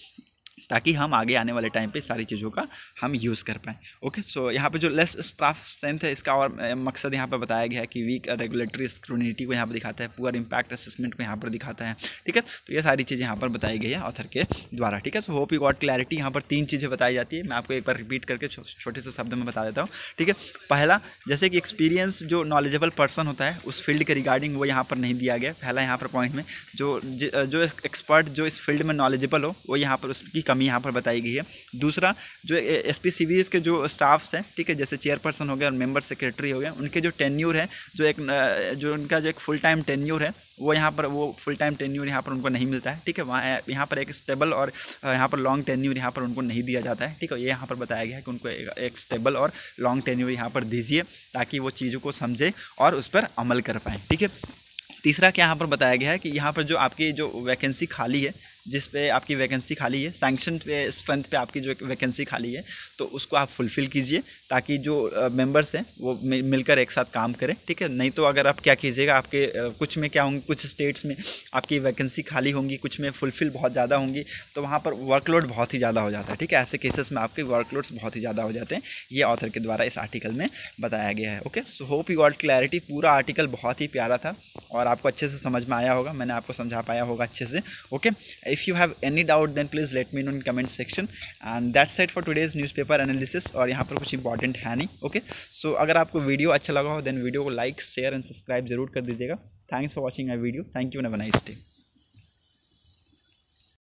ताकि हम आगे आने वाले टाइम पे सारी चीज़ों का हम यूज़ कर पाएँ ओके सो यहाँ पे जो लेस स्टाफ स्ट्रेंथ है इसका और मकसद यहाँ पे बताया गया है कि वीक रेगुलेटरी स्क्रूनिटी को यहाँ पर दिखाता है पुअर इम्पैक्ट असेसमेंट को यहाँ पर दिखाता है ठीक है तो ये सारी चीज़ें यहाँ पर बताई गई है ऑथर के द्वारा ठीक है so hope you got clarity यहाँ पर तीन चीज़ें बताई जाती है मैं आपको एक बार रिपीट करके छोटे से शब्द में बता देता हूँ ठीक है पहला जैसे कि एक्सपीरियंस जो नॉलेजेबल पर्सन होता है उस फील्ड के रिगार्डिंग वो यहाँ पर नहीं दिया गया पहला यहाँ पर पॉइंट में जो जो एक्सपर्ट जो इस फील्ड में नॉलेजेबल हो वो यहाँ पर उसकी कमी यहाँ पर बताई गई है दूसरा जो एस पी के जो स्टाफ्स हैं ठीक है जैसे चेयरपर्सन हो गए और मेंबर सेक्रेटरी हो गए उनके जो टेन्यूर है जो एक जो उनका जो एक फुल टाइम टेन्यूर है वो यहाँ पर वो फुल टाइम टेन्यूर यहाँ पर उनको नहीं मिलता है ठीक है वहाँ यहाँ पर एक स्टेबल और यहाँ पर लॉन्ग टेन्यूर यहाँ पर उनको नहीं दिया जाता है ठीक है ये यहाँ पर बताया गया है कि उनको एक, एक स्टेबल और लॉन्ग टेन्यूर यहाँ पर दीजिए ताकि वो चीज़ों को समझे और उस पर अमल कर पाएँ ठीक है तीसरा क्या यहाँ पर बताया गया है कि यहाँ पर जो आपकी जो वैकेंसी खाली है जिस पे आपकी वैकेंसी खाली है सैंक्शन पे स्ट्रेंथ पे आपकी जो वैकेंसी खाली है तो उसको आप फुलफ़िल कीजिए ताकि जो मेंबर्स हैं वो मिलकर एक साथ काम करें ठीक है नहीं तो अगर आप क्या कीजिएगा आपके कुछ में क्या होंगे कुछ स्टेट्स में आपकी वैकेंसी खाली होंगी कुछ में फुलफ़िल बहुत ज़्यादा होंगी तो वहाँ पर वर्कलोड बहुत ही ज़्यादा हो जाता है ठीक है ऐसे केसेस में आपके वर्कलोड्स बहुत ही ज़्यादा हो जाते हैं ये ऑथर के द्वारा इस आर्टिकल में बताया गया है okay so hope you all clarity पूरा आर्टिकल बहुत ही प्यारा था और आपको अच्छे से समझ में आया होगा मैंने आपको समझा पाया होगा अच्छे से okay if you have any doubt then please let me know in comment section and that's it for today's newspaper analysis और यहाँ पर कुछ इंपॉर्टेंट है नहीं ओके okay? सो so, अगर आपको वीडियो अच्छा लगा हो देन वीडियो को लाइक शेयर एंड सब्सक्राइब जरूर कर दीजिएगा thanks for watching I video thank you and nice day